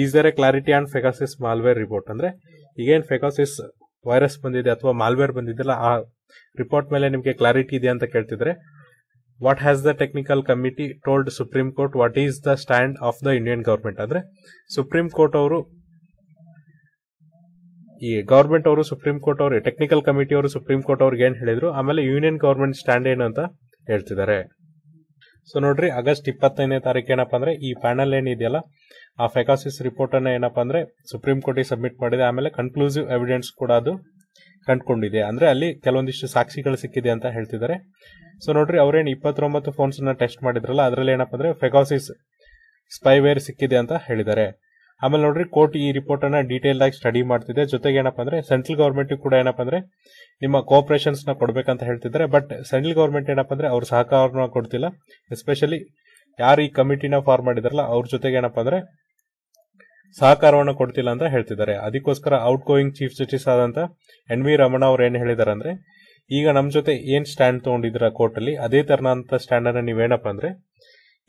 is there a clarity on Pegasus malware report ಅಂದ್ರೆ ಈಗೇನ್ ಫೆಗಾಸಿಸ್ ವೈರಸ್ ಬಂದಿದೆ ಅಥವಾ ಮಾಲ್ವೇರ್ ಬಂದಿದೆಲ್ಲ ಆ ರಿಪೋರ್ಟ್ ಮೇಲೆ ನಿಮಗೆ ಕ್ಲಾರಿಟಿ ಇದೆ ಅಂತ ಕೇಳ್ತಿದ್ರೆ what has the technical committee told Supreme Court what is the stand of the Indian government ಅಂದ್ರೆ ಸುಪ್ರೀಂ ಕೋರ್ಟ್ ಅವರು ಈ ಗೌರ್ಮೆಂಟ್ ಅವರು ಸುಪ್ರೀಂ ಕೋರ್ಟ್ ಅವರು ಟೆಕ್ನಿಕಲ್ ಕಮಿಟಿ ಅವರು ಸುಪ್ರೀಂ ಕೋರ್ಟ್ ಅವ್ರಿಗೆ ಏನ್ ಹೇಳಿದ್ರು ಆಮೇಲೆ ಯೂನಿಯನ್ ಗೌರ್ಮೆಂಟ್ ಸ್ಟ್ಯಾಂಡ್ ಏನು ಅಂತ ಹೇಳ್ತಿದ್ದಾರೆ ಸೊ ನೋಡ್ರಿ ಆಗಸ್ಟ್ ಇಪ್ಪತ್ತೈದನೇ ತಾರೀಕು ಏನಪ್ಪ ಅಂದ್ರೆ ಈ ಪ್ಯಾನಲ್ ಏನಿದೆಯಲ್ಲ ಆ ಫೆಕಾಸಿಸ್ ರಿಪೋರ್ಟ್ ಅನ್ನ ಏನಪ್ಪಾ ಅಂದ್ರೆ ಸುಪ್ರೀಂ ಕೋರ್ಟಿಗೆ ಸಬ್ಮಿಟ್ ಮಾಡಿದೆ ಆಮೇಲೆ ಕನ್ಕ್ಲೂಸಿವ್ ಎವಿಡೆನ್ಸ್ ಕೂಡ ಅದು ಕಂಡುಕೊಂಡಿದೆ ಅಂದ್ರೆ ಅಲ್ಲಿ ಕೆಲವೊಂದಿಷ್ಟು ಸಾಕ್ಷಿಗಳು ಸಿಕ್ಕಿದೆ ಅಂತ ಹೇಳ್ತಿದ್ದಾರೆ ಸೊ ನೋಡ್ರಿ ಅವ್ರೇನು ಇಪ್ಪತ್ತೊಂಬತ್ತು ಫೋನ್ಸ್ ಟೆಸ್ಟ್ ಮಾಡಿದ್ರಲ್ಲ ಅದರಲ್ಲಿ ಏನಪ್ಪ ಅಂದ್ರೆ ಫೆಗಾಸಿಸ್ ಸ್ಪೈವೇರ್ ಸಿಕ್ಕಿದೆ ಅಂತ ಹೇಳಿದ್ದಾರೆ ಆಮೇಲೆ ನೋಡ್ರಿ ಕೋರ್ಟ್ ಈ ರಿಪೋರ್ಟ್ ಅನ್ನ ಡೀಟೇಲ್ ಆಗಿ ಸ್ಟಡಿ ಮಾಡ್ತಿದೆ ಜೊತೆಗೆ ಏನಪ್ಪ ಅಂದ್ರೆ ಸೆಂಟ್ರಲ್ ಗವರ್ಮೆಂಟ್ ಕೂಡ ಏನಪ್ಪ ಅಂದ್ರೆ ನಿಮ್ಮ ಕೋಆಪರೇಷನ್ಸ್ ನ ಕೊಡ್ಬೇಕಂತ ಹೇಳ್ತಿದ್ದಾರೆ ಬಟ್ ಸೆಂಟ್ರಲ್ ಗೌರ್ಮೆಂಟ್ ಏನಪ್ಪ ಅಂದ್ರೆ ಅವ್ರ ಸಹಕಾರನ ಕೊಡ್ತಿಲ್ಲ ಎಸ್ಪೆಷಲಿ ಯಾರು ಈ ಕಮಿಟಿನ ಫಾರ್ಮ್ ಮಾಡಿದಾರಲ್ಲ ಅವ್ರ ಜೊತೆಗೆ ಏನಪ್ಪ ಅಂದ್ರೆ ಸಹಕಾರವನ್ನು ಕೊಡ್ತಿಲ್ಲ ಅಂತ ಹೇಳ್ತಿದ್ದಾರೆ ಅದಕ್ಕೋಸ್ಕರ ಔಟ್ ಗೋಯಿಂಗ್ ಚೀಫ್ ಜಸ್ಟಿಸ್ ಆದಂತ ಎನ್ ವಿ ರಮಣ ಅವ್ರು ಏನು ಹೇಳಿದಾರೆ ಅಂದ್ರೆ ಈಗ ನಮ್ಮ ಜೊತೆ ಏನ್ ಸ್ಟ್ಯಾಂಡ್ ತಗೊಂಡಿದ್ರ ಕೋರ್ಟ್ ಅಲ್ಲಿ ಅದೇ ತರನಂತ ಸ್ಟ್ಯಾಂಡರ್ ನೀವೇನಪ್ಪ ಅಂದ್ರೆ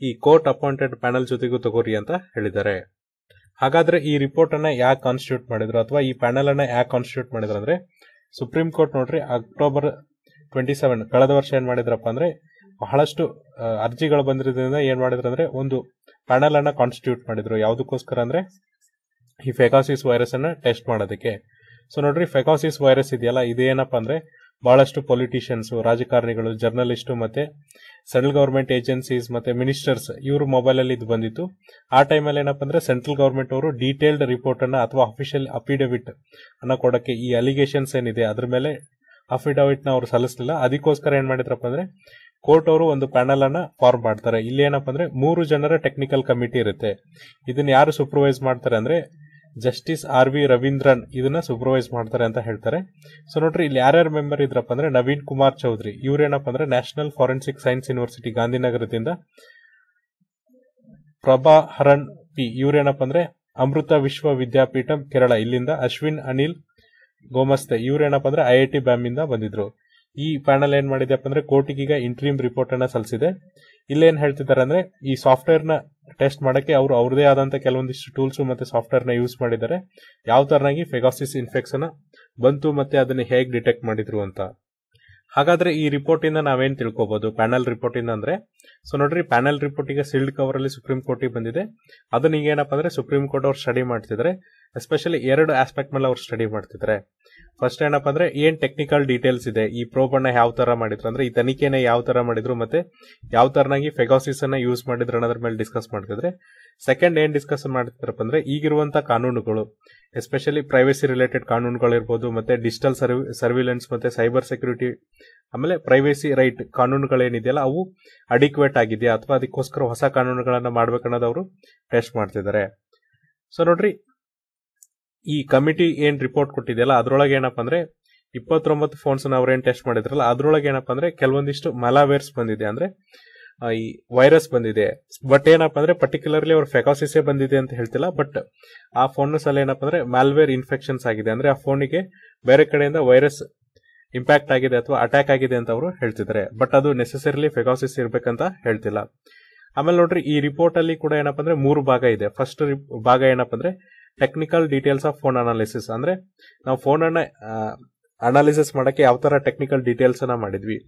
ಈ ಕೋರ್ಟ್ ಅಪಾಯಿಂಟೆಡ್ ಪ್ಯಾನಲ್ ಜೊತೆಗೂ ತಗೋರಿ ಅಂತ ಹೇಳಿದ್ದಾರೆ ಹಾಗಾದ್ರೆ ಈ ರಿಪೋರ್ಟ್ ಅನ್ನ ಯಾಕೆ ಕಾನ್ಸ್ಟಿಟ್ಯೂಟ್ ಮಾಡಿದ್ರು ಅಥವಾ ಈ ಪ್ಯಾನಲ್ ಅನ್ನ ಯಾಕೆ ಕಾನ್ಸ್ಟಿಟ್ಯೂಟ್ ಮಾಡಿದ್ರು ಅಂದ್ರೆ ಸುಪ್ರೀಂ ಕೋರ್ಟ್ ನೋಡ್ರಿ ಅಕ್ಟೋಬರ್ ಟ್ವೆಂಟಿ ಸೆವೆನ್ ಕಳೆದ ವರ್ಷ ಏನ್ ಮಾಡಿದ್ರಪ್ಪ ಅಂದ್ರೆ ಬಹಳಷ್ಟು ಅರ್ಜಿಗಳು ಬಂದಿರೋದ್ರಿಂದ ಏನ್ ಮಾಡಿದ್ರು ಅಂದ್ರೆ ಒಂದು ಪ್ಯಾನಲ್ ಅನ್ನ ಕಾನ್ಸ್ಟಿಟ್ಯೂಟ್ ಮಾಡಿದ್ರು ಯಾವುದಕ್ಕೋಸ್ಕರ ಅಂದ್ರೆ ಈ ಫೆಕಾಸಿಸ್ ಅನ್ನ ಟೆಸ್ಟ್ ಮಾಡೋದಕ್ಕೆ ಸೊ ನೋಡ್ರಿ ಫೆಕಾಸಿಸ್ ವೈರಸ್ ಇದೆಯಲ್ಲ ಇದೇನಪ್ಪ ಅಂದ್ರೆ ಬಹಳಷ್ಟು ಪೊಲಿಟಿಷಿಯನ್ಸ್ ರಾಜಕಾರಣಿಗಳು ಜರ್ನಲಿಸ್ಟು ಮತ್ತೆ ಸೆಂಟ್ರಲ್ ಗವರ್ಮೆಂಟ್ ಏಜೆನ್ಸೀಸ್ ಮತ್ತೆ ಮಿನಿಸ್ಟರ್ಸ್ ಇವರು ಅಲ್ಲಿ ಇದು ಬಂದಿತ್ತು ಆ ಟೈಮಲ್ಲಿ ಏನಪ್ಪ ಅಂದ್ರೆ ಸೆಂಟ್ರಲ್ ಗವರ್ಮೆಂಟ್ ಅವರು ಡೀಟೇಲ್ಡ್ ಅನ್ನ ಅಥವಾ ಅಫಿಷಿಯಲ್ ಅಫಿಡವಿಟ್ ಅನ್ನ ಕೊಡೋಕ್ಕೆ ಈ ಅಲಿಗೇಷನ್ಸ್ ಏನಿದೆ ಅದ್ರ ಮೇಲೆ ನ ಅವರು ಸಲ್ಲಿಸಲಿಲ್ಲ ಅದಕ್ಕೋಸ್ಕರ ಏನು ಮಾಡಿದ್ರಪ್ಪ ಅಂದ್ರೆ ಕೋರ್ಟ್ ಅವರು ಒಂದು ಪ್ಯಾನಲ್ ಅನ್ನ ಫಾರ್ಮ್ ಮಾಡ್ತಾರೆ ಇಲ್ಲಿ ಏನಪ್ಪ ಅಂದ್ರೆ ಮೂರು ಜನರ ಟೆಕ್ನಿಕಲ್ ಕಮಿಟಿ ಇರುತ್ತೆ ಇದನ್ನ ಯಾರು ಸೂಪರ್ವೈಸ್ ಮಾಡ್ತಾರೆ ಅಂದ್ರೆ ಜಸ್ಟಿಸ್ ಆರ್ ವಿ ರವೀಂದ್ರನ್ ಇದನ್ನ ಸೂಪರ್ವೈಸ್ ಮಾಡ್ತಾರೆ ಅಂತ ಹೇಳ್ತಾರೆ ಸೊ ನೋಡ್ರಿ ಇಲ್ಲಿ ಯಾರ್ಯಾರು ಮೆಂಬರ್ ಇದ್ರಪ್ಪ ಅಂದ್ರೆ ನವೀನ್ ಕುಮಾರ್ ಚೌಧರಿ ಇವ್ರೇನಪ್ಪ ಅಂದ್ರೆ ನ್ಯಾಷನಲ್ ಫಾರೆನ್ಸಿಕ್ ಸೈನ್ಸ್ ಯೂನಿವರ್ಸಿಟಿ ಗಾಂಧಿನಗರದಿಂದ ಪ್ರಭಾ ಹರಣ್ ಪಿ ಇವರೇನಪ್ಪ ಅಂದ್ರೆ ಅಮೃತ ವಿದ್ಯಾಪೀಠ ಕೇರಳ ಇಲ್ಲಿಂದ ಅಶ್ವಿನ್ ಅನಿಲ್ ಗೋಮಸ್ತೆ ಇವ್ರೇನಪ್ಪ ಅಂದ್ರೆ ಐ ಐ ಟಿ ಬ್ಯಾಮಿಂದ ಬಂದಿದ್ರು ಈ ಪ್ಯಾನಲ್ ಏನ್ ಮಾಡಿದೆಪ್ಪ ಅಂದ್ರೆ ಕೋರ್ಟಿಗೀಗ ಇಂಟ್ರೀಮ್ ರಿಪೋರ್ಟ್ ಅನ್ನ ಸಲ್ಲಿಸಿದೆ ಇಲ್ಲೇನ್ ಹೇಳ್ತಿದ್ದಾರೆ ಅಂದ್ರೆ ಈ ಸಾಫ್ಟ್ವೇರ್ನ ಟೆಸ್ಟ್ ಮಾಡೋಕ್ಕೆ ಅವರು ಅವ್ರದೇ ಆದಂಥ ಕೆಲವೊಂದಿಷ್ಟು ಟೂಲ್ಸು ಮತ್ತು ಸಾಫ್ಟ್ವೇರ್ನ ಯೂಸ್ ಮಾಡಿದ್ದಾರೆ ಯಾವ ಥರನಾಗಿ ಫೆಗಾಸಿಸ್ ಇನ್ಫೆಕ್ಷನ್ ಬಂತು ಮತ್ತು ಅದನ್ನು ಹೇಗೆ ಡಿಟೆಕ್ಟ್ ಮಾಡಿದ್ರು ಅಂತ ಹಾಗಾದರೆ ಈ ರಿಪೋರ್ಟಿಂದ ನಾವೇನು ತಿಳ್ಕೊಬೋದು ಪ್ಯಾನಲ್ ರಿಪೋರ್ಟಿಂದ ಅಂದರೆ ಸೊ ನೋಡ್ರಿ ಪ್ಯಾನಲ್ ರಿಪೋರ್ಟಿಗೆ ಸೀಲ್ಡ್ ಕವರಲ್ಲಿ ಸುಪ್ರೀಂ ಕೋರ್ಟಿಗೆ ಬಂದಿದೆ ಅದನ್ನ ಏನಪ್ಪಾ ಅಂದರೆ ಸುಪ್ರೀಂ ಕೋರ್ಟ್ ಅವ್ರು ಸ್ಟಡಿ ಮಾಡ್ತಿದ್ದಾರೆ ಎಸ್ಪೆಷಲಿ ಎರಡು ಆಸ್ಪೆಕ್ಟ್ ಮೇಲೆ ಅವ್ರು ಸ್ಟಡಿ ಮಾಡ್ತಿದ್ದಾರೆ ಫಸ್ಟ್ ಏನಪ್ಪ ಅಂದ್ರೆ ಏನ್ ಟೆಕ್ನಿಕಲ್ ಡೀಟೇಲ್ಸ್ ಇದೆ ಈ ಪ್ರೋಬ್ ಅನ್ನ ಯಾವ ತರ ಮಾಡಿದ್ರು ಅಂದ್ರೆ ಈ ತನಿಖೆನ ಯಾವ ತರ ಮಾಡಿದ್ರು ಮತ್ತೆ ಯಾವ ತರನಾಗಿ ಫೆಗಾಸಿಸ್ ಅನ್ನ ಯೂಸ್ ಮಾಡಿದ್ರು ಅನ್ನೋದ್ರ ಮೇಲೆ ಡಿಸ್ಕಸ್ ಮಾಡ್ತಿದ್ರೆ ಸೆಕೆಂಡ್ ಏನ್ ಡಿಸ್ಕಸ್ ಮಾಡ್ತಿದ್ರಪ್ಪ ಅಂದ್ರೆ ಈಗಿರುವಂತಹ ಕಾನೂನುಗಳು ಎಸ್ಪೆಷಲಿ ಪ್ರೈವಸಿ ರಿಲೇಟೆಡ್ ಕಾನೂನುಗಳಿರ್ಬೋದು ಮತ್ತೆ ಡಿಜಿಟಲ್ ಸರ್ವಿಲೆನ್ಸ್ ಮತ್ತೆ ಸೈಬರ್ ಸೆಕ್ಯೂರಿಟಿ ಆಮೇಲೆ ಪ್ರೈವೇಸಿ ರೈಟ್ ಕಾನೂನುಗಳೇನಿದೆಯಲ್ಲ ಅವು ಅಡಿಕ್ವೇಟ್ ಆಗಿದೆಯಾ ಅಥವಾ ಅದಕ್ಕೋಸ್ಕರ ಹೊಸ ಕಾನೂನುಗಳನ್ನು ಮಾಡ್ಬೇಕನ್ನೋದು ಅವರು ಟೆಸ್ಟ್ ಮಾಡ್ತಿದ್ದಾರೆ ಸೊ ನೋಡ್ರಿ ಈ ಕಮಿಟಿ ಏನು ರಿಪೋರ್ಟ್ ಕೊಟ್ಟಿದೆಯಲ್ಲ ಅದರೊಳಗೆ ಏನಪ್ಪ ಅಂದ್ರೆ ಇಪ್ಪತ್ತೊಂಬತ್ತು ಫೋನ್ಸ್ ಏನ್ ಟೆಸ್ಟ್ ಮಾಡಿದ್ರಲ್ಲ ಅದರೊಳಗೆ ಏನಪ್ಪ ಅಂದ್ರೆ ಕೆಲವೊಂದಿಷ್ಟು ಮಲಾವೇರ್ಸ್ ಬಂದಿದೆ ಅಂದ್ರೆ ಈ ವೈರಸ್ ಬಂದಿದೆ ಬಟ್ ಏನಪ್ಪ ಅಂದ್ರೆ ಪರ್ಟಿಕ್ಯುಲರ್ಲಿ ಅವ್ರ ಫೆಕಾಸಿಸೇ ಬಂದಿದೆ ಅಂತ ಹೇಳ್ತಿಲ್ಲ ಬಟ್ ಆ ಫೋನ್ ಅಲ್ಲಿ ಏನಪ್ಪ ಅಂದ್ರೆ ಮ್ಯಾಲ್ವೇರ್ ಇನ್ಫೆಕ್ಷನ್ಸ್ ಆಗಿದೆ ಅಂದ್ರೆ ಆ ಫೋನಿಗೆ ಬೇರೆ ಕಡೆಯಿಂದ ವೈರಸ್ ಇಂಪ್ಯಾಕ್ಟ್ ಆಗಿದೆ ಅಥವಾ ಅಟ್ಯಾಕ್ ಆಗಿದೆ ಅಂತ ಅವರು ಹೇಳ್ತಿದ್ದಾರೆ ಬಟ್ ಅದು ನೆಸೆಸರಿಲಿ ಫೆಕಾಸಿಸ್ ಇರಬೇಕಂತ ಹೇಳ್ತಿಲ್ಲ ಆಮೇಲೆ ನೋಡ್ರಿ ಈ ರಿಪೋರ್ಟ್ ಅಲ್ಲಿ ಕೂಡ ಏನಪ್ಪ ಅಂದ್ರೆ ಮೂರು ಭಾಗ ಇದೆ ಫಸ್ಟ್ ಭಾಗ ಏನಪ್ಪ ಅಂದ್ರೆ technical details of phone analysis ಅಂದರೆ ನಾವು ಫೋನನ್ನು ಅನಾಲಿಸಿಸ್ ಮಾಡೋಕ್ಕೆ ಯಾವ ಥರ ಟೆಕ್ನಿಕಲ್ ಡೀಟೇಲ್ಸನ್ನು ಮಾಡಿದ್ವಿ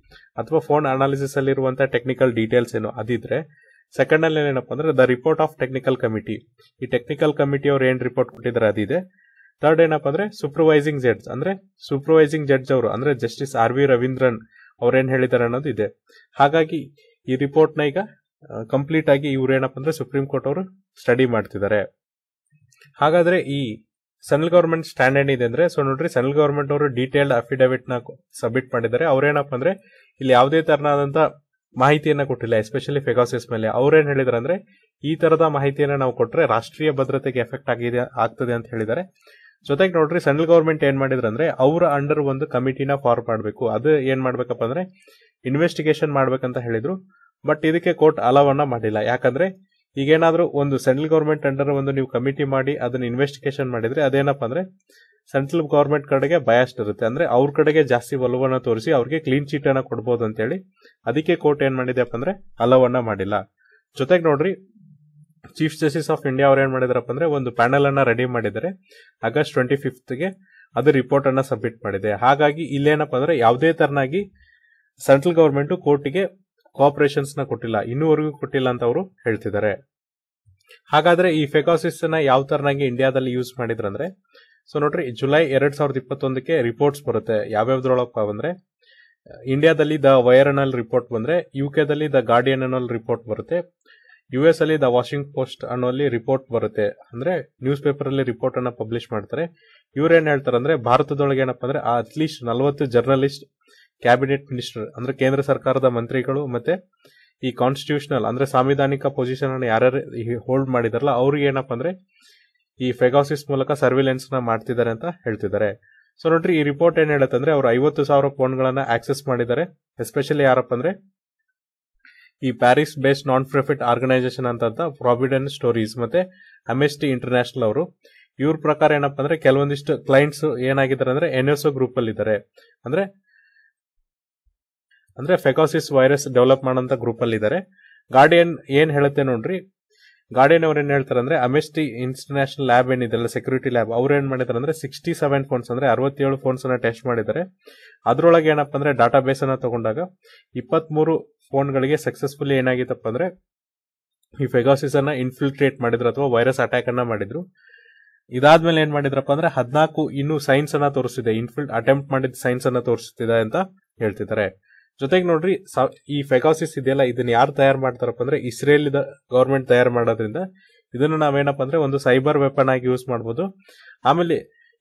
ಅಥವಾ ಫೋನ್ ಅನಾಲಿಸಲ್ಲಿರುವಂಥ ಟೆಕ್ನಿಕಲ್ ಡೀಟೇಲ್ಸ್ ಏನು ಅದಿದ್ರೆ ಸೆಕೆಂಡಲ್ಲಿ ಏನಪ್ಪ ಅಂದ್ರೆ the report of technical committee ಈ ಟೆಕ್ನಿಕಲ್ ಕಮಿಟಿ ಅವ್ರು ಏನು ರಿಪೋರ್ಟ್ ಕೊಟ್ಟಿದ್ದಾರೆ ಅದಿದೆ ಥರ್ಡ್ ಏನಪ್ಪ ಅಂದರೆ ಸೂಪರ್ವೈಸಿಂಗ್ ಜಡ್ಜ್ ಅಂದರೆ ಸೂಪರ್ವೈಸಿಂಗ್ ಜಡ್ಜ್ ಅವರು ಅಂದರೆ ಜಸ್ಟಿಸ್ ಆರ್ ವಿ ರವೀಂದ್ರನ್ ಅವ್ರೇನು ಹೇಳಿದ್ದಾರೆ ಅನ್ನೋದು ಇದೆ ಹಾಗಾಗಿ ಈ ರಿಪೋರ್ಟ್ನ ಈಗ ಕಂಪ್ಲೀಟ್ ಆಗಿ ಇವ್ರು ಏನಪ್ಪ ಅಂದ್ರೆ ಸುಪ್ರೀಂ ಕೋರ್ಟ್ ಅವರು ಸ್ಟಡಿ ಮಾಡ್ತಿದ್ದಾರೆ ಹಾಗಾದ್ರೆ ಈ ಸೆಂಟ್ರಲ್ ಗವರ್ಮೆಂಟ್ ಸ್ಟ್ಯಾಂಡರ್ಡ್ ಇದೆ ಅಂದ್ರೆ ಸೊ ನೋಡ್ರಿ ಸೆಂಟ್ರಲ್ ಗವರ್ಮೆಂಟ್ ಅವರು ಡೀಟೇಲ್ಡ್ ಅಫಿಡವಿಟ್ ನ ಸಬ್ಮಿಟ್ ಮಾಡಿದ್ದಾರೆ ಅವ್ರೇನಪ್ಪ ಅಂದ್ರೆ ಇಲ್ಲಿ ಯಾವುದೇ ತರನಾದಂತ ಮಾಹಿತಿಯನ್ನ ಕೊಟ್ಟಿಲ್ಲ ಎಸ್ಪೆಷಲಿ ಫೆಗಾಸಿಸ್ ಮೇಲೆ ಅವ್ರೇನ್ ಹೇಳಿದ್ರಂದ್ರೆ ಅಂದ್ರೆ ಈ ತರದ ಮಾಹಿತಿಯನ್ನ ನಾವು ಕೊಟ್ರೆ ರಾಷ್ಟ್ರೀಯ ಭದ್ರತೆಗೆ ಎಫೆಕ್ಟ್ ಆಗಿದೆ ಆಗ್ತದೆ ಅಂತ ಹೇಳಿದ್ದಾರೆ ಜೊತೆಗೆ ನೋಡ್ರಿ ಸೆಂಟ್ರಲ್ ಗವರ್ಮೆಂಟ್ ಏನ್ ಮಾಡಿದ್ರಂದ್ರೆ ಅವರ ಅಂಡರ್ ಒಂದು ಕಮಿಟಿನ ಫಾರ್ಮ್ ಮಾಡಬೇಕು ಅದು ಏನ್ ಮಾಡ್ಬೇಕಪ್ಪ ಅಂದ್ರೆ ಇನ್ವೆಸ್ಟಿಗೇಷನ್ ಮಾಡ್ಬೇಕಂತ ಹೇಳಿದ್ರು ಬಟ್ ಇದಕ್ಕೆ ಕೋರ್ಟ್ ಅಲವನ್ನ ಮಾಡಿಲ್ಲ ಯಾಕಂದ್ರೆ ಈಗೇನಾದರೂ ಒಂದು ಸೆಂಟ್ರಲ್ ಗೌರ್ಮೆಂಟ್ ಅಂಡರ್ ಒಂದು ನೀವು ಕಮಿಟಿ ಮಾಡಿ ಅದನ್ನ ಇನ್ವೆಸ್ಟಿಗೇಷನ್ ಮಾಡಿದ್ರೆ ಅದೇನಪ್ಪ ಅಂದ್ರೆ ಸೆಂಟ್ರಲ್ ಗೌರ್ಮೆಂಟ್ ಕಡೆಗೆ ಬಯಾಸ್ಟ್ ಇರುತ್ತೆ ಅಂದ್ರೆ ಅವ್ರ ಕಡೆಗೆ ಜಾಸ್ತಿ ಒಲವನ್ನ ತೋರಿಸಿ ಅವ್ರಿಗೆ ಕ್ಲೀನ್ ಚೀಟ್ ಅನ್ನ ಕೊಡ್ಬೋದು ಅಂತೇಳಿ ಅದಕ್ಕೆ ಕೋರ್ಟ್ ಏನ್ ಮಾಡಿದೆ ಅಪ್ಪ ಅಂದ್ರೆ ಅಲವನ್ನ ಮಾಡಿಲ್ಲ ಜೊತೆಗೆ ನೋಡ್ರಿ ಚೀಫ್ ಜಸ್ಟಿಸ್ ಆಫ್ ಇಂಡಿಯಾ ಅವ್ರು ಏನ್ ಮಾಡಿದಾರಪ್ಪ ಅಂದ್ರೆ ಒಂದು ಪ್ಯಾನಲ್ ಅನ್ನ ರೆಡಿ ಮಾಡಿದ್ದಾರೆ ಆಗಸ್ಟ್ ಟ್ವೆಂಟಿ ಫಿಫ್ತ್ಗೆ ಅದು ರಿಪೋರ್ಟ್ ಅನ್ನ ಸಬ್ಮಿಟ್ ಮಾಡಿದೆ ಹಾಗಾಗಿ ಇಲ್ಲೇನಪ್ಪ ಅಂದ್ರೆ ಯಾವುದೇ ತರನಾಗಿ ಸೆಂಟ್ರಲ್ ಗೌರ್ಮೆಂಟ್ ಕೋರ್ಟ್ಗೆ ಕೋಪರೇಷನ್ಸ್ ನ ಕೊಟ್ಟಿಲ್ಲ ಇನ್ನೂವರೆಗೂ ಕೊಟ್ಟಿಲ್ಲ ಅಂತ ಅವರು ಹೇಳ್ತಿದ್ದಾರೆ ಹಾಗಾದ್ರೆ ಈ ಫೆಕಾಸಿಸ್ ನ ಯಾವ ತರನಾಗಿ ಇಂಡಿಯಾದಲ್ಲಿ ಯೂಸ್ ಮಾಡಿದ್ರಂದ್ರೆ ಸೊ ನೋಡ್ರಿ ಜುಲೈ ಎರಡ್ ಸಾವಿರದ ಇಪ್ಪತ್ತೊಂದಕ್ಕೆ ರಿಪೋರ್ಟ್ಸ್ ಬರುತ್ತೆ ಯಾವ್ಯಾವ್ದ್ರೊಳಪ್ಪ ಬಂದ್ರೆ ಇಂಡಿಯಾದಲ್ಲಿ ದ ವೈರ್ ರಿಪೋರ್ಟ್ ಬಂದ್ರೆ ಯು ದಲ್ಲಿ ದ ಗಾರ್ಡಿಯನ್ ಅನಲ್ ರಿಪೋರ್ಟ್ ಬರುತ್ತೆ ಯು ಎಸ್ ಅಲ್ಲಿ ದ ವಾಷಿಂಗ್ ಪೋಸ್ಟ್ ಅನ್ನೋಲ್ಲಿ ರಿಪೋರ್ಟ್ ಬರುತ್ತೆ ಅಂದ್ರೆ ನ್ಯೂಸ್ ಪೇಪರ್ ಅಲ್ಲಿ ರಿಪೋರ್ಟ್ ಅನ್ನ ಪಬ್ಲಿಷ್ ಮಾಡ್ತಾರೆ ಇವ್ರೇನ್ ಹೇಳ್ತಾರೆ ಅಂದ್ರೆ ಭಾರತದೊಳಗೆ ಏನಪ್ಪ ಅಂದ್ರೆ ಅಟ್ಲೀಸ್ಟ್ ನಲ್ವತ್ತು ಜರ್ನಲಿಸ್ಟ್ ಕ್ಯಾಬಿನೆಟ್ ಮಿನಿಸ್ಟರ್ ಅಂದ್ರೆ ಕೇಂದ್ರ ಸರ್ಕಾರದ ಮಂತ್ರಿಗಳು ಮತ್ತೆ ಈ ಕಾನ್ಸ್ಟಿಟ್ಯೂಷನಲ್ ಅಂದ್ರೆ ಸಾಂವಿಧಾನಿಕ ಪೊಸಿಷನ್ ಅನ್ನು ಯಾರ್ಯಾರು ಹೋಲ್ಡ್ ಮಾಡಿದಾರಲ್ಲ ಅವ್ರಿಗೆ ಏನಪ್ಪ ಅಂದ್ರೆ ಈ ಫೆಗಾಸಿಸ್ ಮೂಲಕ ಸರ್ವಿಲೆನ್ಸ್ ಮಾಡ್ತಿದ್ದಾರೆ ಅಂತ ಹೇಳ್ತಿದ್ದಾರೆ ಸೊ ನೋಡ್ರಿ ಈ ರಿಪೋರ್ಟ್ ಏನ್ ಅಂದ್ರೆ ಅವರು ಐವತ್ತು ಸಾವಿರ ಫೋನ್ಗಳನ್ನು ಆಕ್ಸೆಸ್ ಮಾಡಿದ್ದಾರೆ ಎಸ್ಪೆಷಲಿ ಯಾರಪ್ಪ ಅಂದ್ರೆ ಈ Paris based non profit organisation ಅಂತ ಪ್ರಾವಿಡೆಂಟ್ ಸ್ಟೋರೀಸ್ ಮತ್ತೆ ಅಮೆಸ್ಟಿ ಇಂಟರ್ನ್ಯಾಷನಲ್ ಅವರು ಇವ್ರ ಪ್ರಕಾರ ಏನಪ್ಪ ಅಂದ್ರೆ ಕೆಲವೊಂದಿಷ್ಟು ಕ್ಲೈಂಟ್ಸ್ ಏನಾಗಿದ್ದಾರೆ ಅಂದ್ರೆ ಎನ್ಎಸ್ಒ ಗ್ರೂಪ್ ಅಲ್ಲಿ ಇದ್ದಾರೆ ಅಂದ್ರೆ ಅಂದ್ರೆ ಫೆಕೋಸಿಸ್ ವೈರಸ್ ಡೆವಲಪ್ ಗ್ರೂಪ್ ಅಲ್ಲಿ ಇದ್ದಾರೆ ಗಾರ್ಡಿಯನ್ ಏನು ಹೇಳುತ್ತೆ ನೋಡ್ರಿ ಗಾರ್ಡಿಯನ್ ಅವ್ರ ಏನು ಹೇಳ್ತಾರೆ ಅಂದ್ರೆ ಅಮೆಸ್ಟಿ ಇಂಟರ್ನ್ಯಾಷನಲ್ ಲ್ಯಾಬ್ ಏನಿದೆ ಸೆಕ್ಯೂರಿಟಿ ಲ್ಯಾಬ್ ಅವ್ರು ಏನು ಮಾಡಿದಾರೆ ಅಂದ್ರೆ ಸಿಕ್ಸ್ಟಿ ಸೆವೆನ್ ಫೋನ್ಸ್ ಅಂದ್ರೆ ಅರವತ್ತೇಳು ಫೋನ್ಸ್ ಅನ್ನ ಟೆಸ್ಟ್ ಮಾಡಿದ್ದಾರೆ ಅದರೊಳಗೆ ಏನಪ್ಪ ಅಂದ್ರೆ ಡಾಟಾ ಬೇಸ್ ಅನ್ನ ತಗೊಂಡಾಗ ಇಪ್ಪತ್ಮೂರು ಫೋನ್ಗಳಿಗೆ ಸಕ್ಸಸ್ಫುಲಿ ಏನಾಗಿತ್ತಪ್ಪ ಅಂದ್ರೆ ಈ ಫೆಗಾಸಿಸ್ ಅನ್ನ ಇನ್ಫಿಲ್ಟ್ರೇಟ್ ಮಾಡಿದ್ರು ಅಥವಾ ವೈರಸ್ ಅಟ್ಯಾಕ್ ಅನ್ನ ಮಾಡಿದ್ರು ಇದಾದ್ಮೇಲೆ ಏನ್ ಮಾಡಿದ್ರಪ್ಪ ಅಂದ್ರೆ ಹದಿನಾಲ್ಕು ಇನ್ನೂ ಸೈನ್ಸ್ ಅನ್ನ ತೋರಿಸಿದೆ ಇನ್ಫಿಲ್ಟ್ ಅಟೆಂಪ್ಟ್ ಮಾಡಿದ ಸೈನ್ಸ್ ಅನ್ನ ತೋರಿಸ್ತಿದೆ ಅಂತ ಹೇಳ್ತಿದ್ದಾರೆ ಜೊತೆಗೆ ನೋಡ್ರಿ ಈ ಫೆಗಾಸಿಸ್ ಇದೆಯಲ್ಲ ಇದನ್ನ ಯಾರು ತಯಾರು ಮಾಡ್ತಾರಪ್ಪ ಅಂದ್ರೆ ಇಸ್ರೇಲ್ ಗೌರ್ಮೆಂಟ್ ತಯಾರು ಮಾಡೋದ್ರಿಂದ ಇದನ್ನು ನಾವೇನಪ್ಪ ಅಂದ್ರೆ ಒಂದು ಸೈಬರ್ ವೆಪನ್ ಆಗಿ ಯೂಸ್ ಮಾಡ್ಬೋದು ಆಮೇಲೆ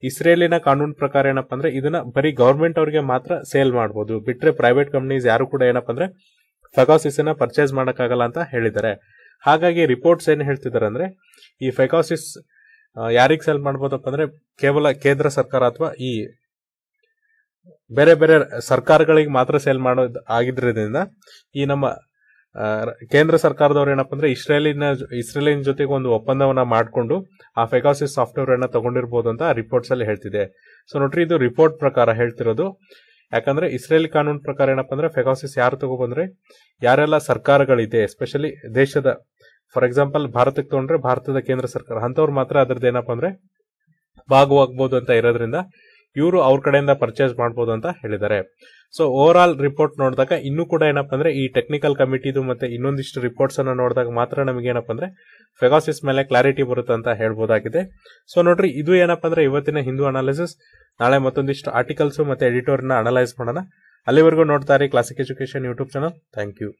ಇಸ್ರೇಲಿನ ಕಾನೂನು ಪ್ರಕಾರ ಏನಪ್ಪ ಅಂದ್ರೆ ಇದನ್ನ ಬರೀ ಗೌರ್ಮೆಂಟ್ ಅವ್ರಿಗೆ ಮಾತ್ರ ಸೇಲ್ ಮಾಡ್ಬೋದು ಬಿಟ್ರೆ ಪ್ರೈವೇಟ್ ಕಂಪ್ನೀಸ್ ಯಾರು ಕೂಡ ಏನಪ್ಪ ಅಂದ್ರೆ ಫೆಗಾಸಿಸ್ ನ ಪರ್ಚೇಸ್ ಮಾಡೋಕ್ಕಾಗಲ್ಲ ಅಂತ ಹೇಳಿದ್ದಾರೆ ಹಾಗಾಗಿ ರಿಪೋರ್ಟ್ಸ್ ಏನು ಹೇಳ್ತಿದ್ದಾರೆ ಅಂದ್ರೆ ಈ ಫೆಗಾಸಿಸ್ ಯಾರಿಗೆ ಸೆಲ್ ಮಾಡ್ಬೋದಪ್ಪ ಅಂದ್ರೆ ಕೇವಲ ಕೇಂದ್ರ ಸರ್ಕಾರ ಅಥವಾ ಈ ಬೇರೆ ಬೇರೆ ಸರ್ಕಾರಗಳಿಗೆ ಮಾತ್ರ ಸೇಲ್ ಮಾಡೋದ್ ಆಗಿದ್ರಿಂದ ಈ ನಮ್ಮ ಕೇಂದ್ರ ಸರ್ಕಾರದವ್ರು ಏನಪ್ಪ ಅಂದ್ರೆ ಇಸ್ರೇಲಿನ ಇಸ್ರೇಲಿನ ಜೊತೆಗೆ ಒಂದು ಒಪ್ಪಂದವನ್ನ ಮಾಡಿಕೊಂಡು ಆ ಫೆಕಾಸಿಸ್ ಸಾಫ್ಟ್ವೇರ್ ಅನ್ನ ತಗೊಂಡಿರ್ಬೋದು ಅಂತ ರಿಪೋರ್ಟ್ಸ್ ಅಲ್ಲಿ ಹೇಳ್ತಿದೆ ಸೊ ನೋಡ್ರಿ ಇದು ರಿಪೋರ್ಟ್ ಪ್ರಕಾರ ಹೇಳ್ತಿರೋದು ಯಾಕಂದ್ರೆ ಇಸ್ರೇಲ್ ಕಾನೂನು ಪ್ರಕಾರ ಏನಪ್ಪಾ ಅಂದ್ರೆ ಫೆಕಾಸಿಸ್ ಯಾರು ತಗೋಬಂದ್ರೆ ಯಾರೆಲ್ಲ ಸರ್ಕಾರಗಳಿದೆ ಎಸ್ಪೆಷಲಿ ದೇಶದ ಫಾರ್ ಎಕ್ಸಾಂಪಲ್ ಭಾರತಕ್ಕೆ ತಗೊಂಡ್ರೆ ಭಾರತದ ಕೇಂದ್ರ ಸರ್ಕಾರ ಅಂತವ್ರು ಮಾತ್ರ ಅದರದ್ದು ಏನಪ್ಪ ಅಂದ್ರೆ ಭಾಗವಾಗ್ಬೋದು ಅಂತ ಇರೋದ್ರಿಂದ ಇವರು ಅವ್ರ ಕಡೆಯಿಂದ ಪರ್ಚೇಸ್ ಮಾಡಬಹುದು ಅಂತ ಹೇಳಿದ್ದಾರೆ ಸೊ ಓವರ್ ಆಲ್ ರಿಪೋರ್ಟ್ ನೋಡಿದಾಗ ಇನ್ನೂ ಕೂಡ ಏನಪ್ಪ ಅಂದ್ರೆ ಈ ಟೆಕ್ನಿಕಲ್ ಕಮಿಟಿದು ಮತ್ತೆ ಇನ್ನೊಂದಿಷ್ಟು ರಿಪೋರ್ಟ್ಸ್ ಅನ್ನು ನೋಡಿದಾಗ ಮಾತ್ರ ನಮಗೆ ಏನಪ್ಪ ಅಂದ್ರೆ ಫೆಗಾಸಿಸ್ ಮೇಲೆ ಕ್ಲಾರಿಟಿ ಬರುತ್ತೆ ಅಂತ ಹೇಳ್ಬೋದಾಗಿದೆ ಸೊ ನೋಡ್ರಿ ಇದು ಏನಪ್ಪ ಅಂದ್ರೆ ಇವತ್ತಿನ ಹಿಂದೂ ಅನಾಲಿಸಿಸ್ ನಾಳೆ ಮತ್ತೊಂದಿಷ್ಟು ಆರ್ಟಿಕಲ್ಸ್ ಮತ್ತೆ ಎಡಿಟೋರ್ನ ಅನಲೈಸ್ ಮಾಡೋಣ ಅಲ್ಲಿವರೆಗೂ ನೋಡ್ತಾ classic education YouTube channel thank you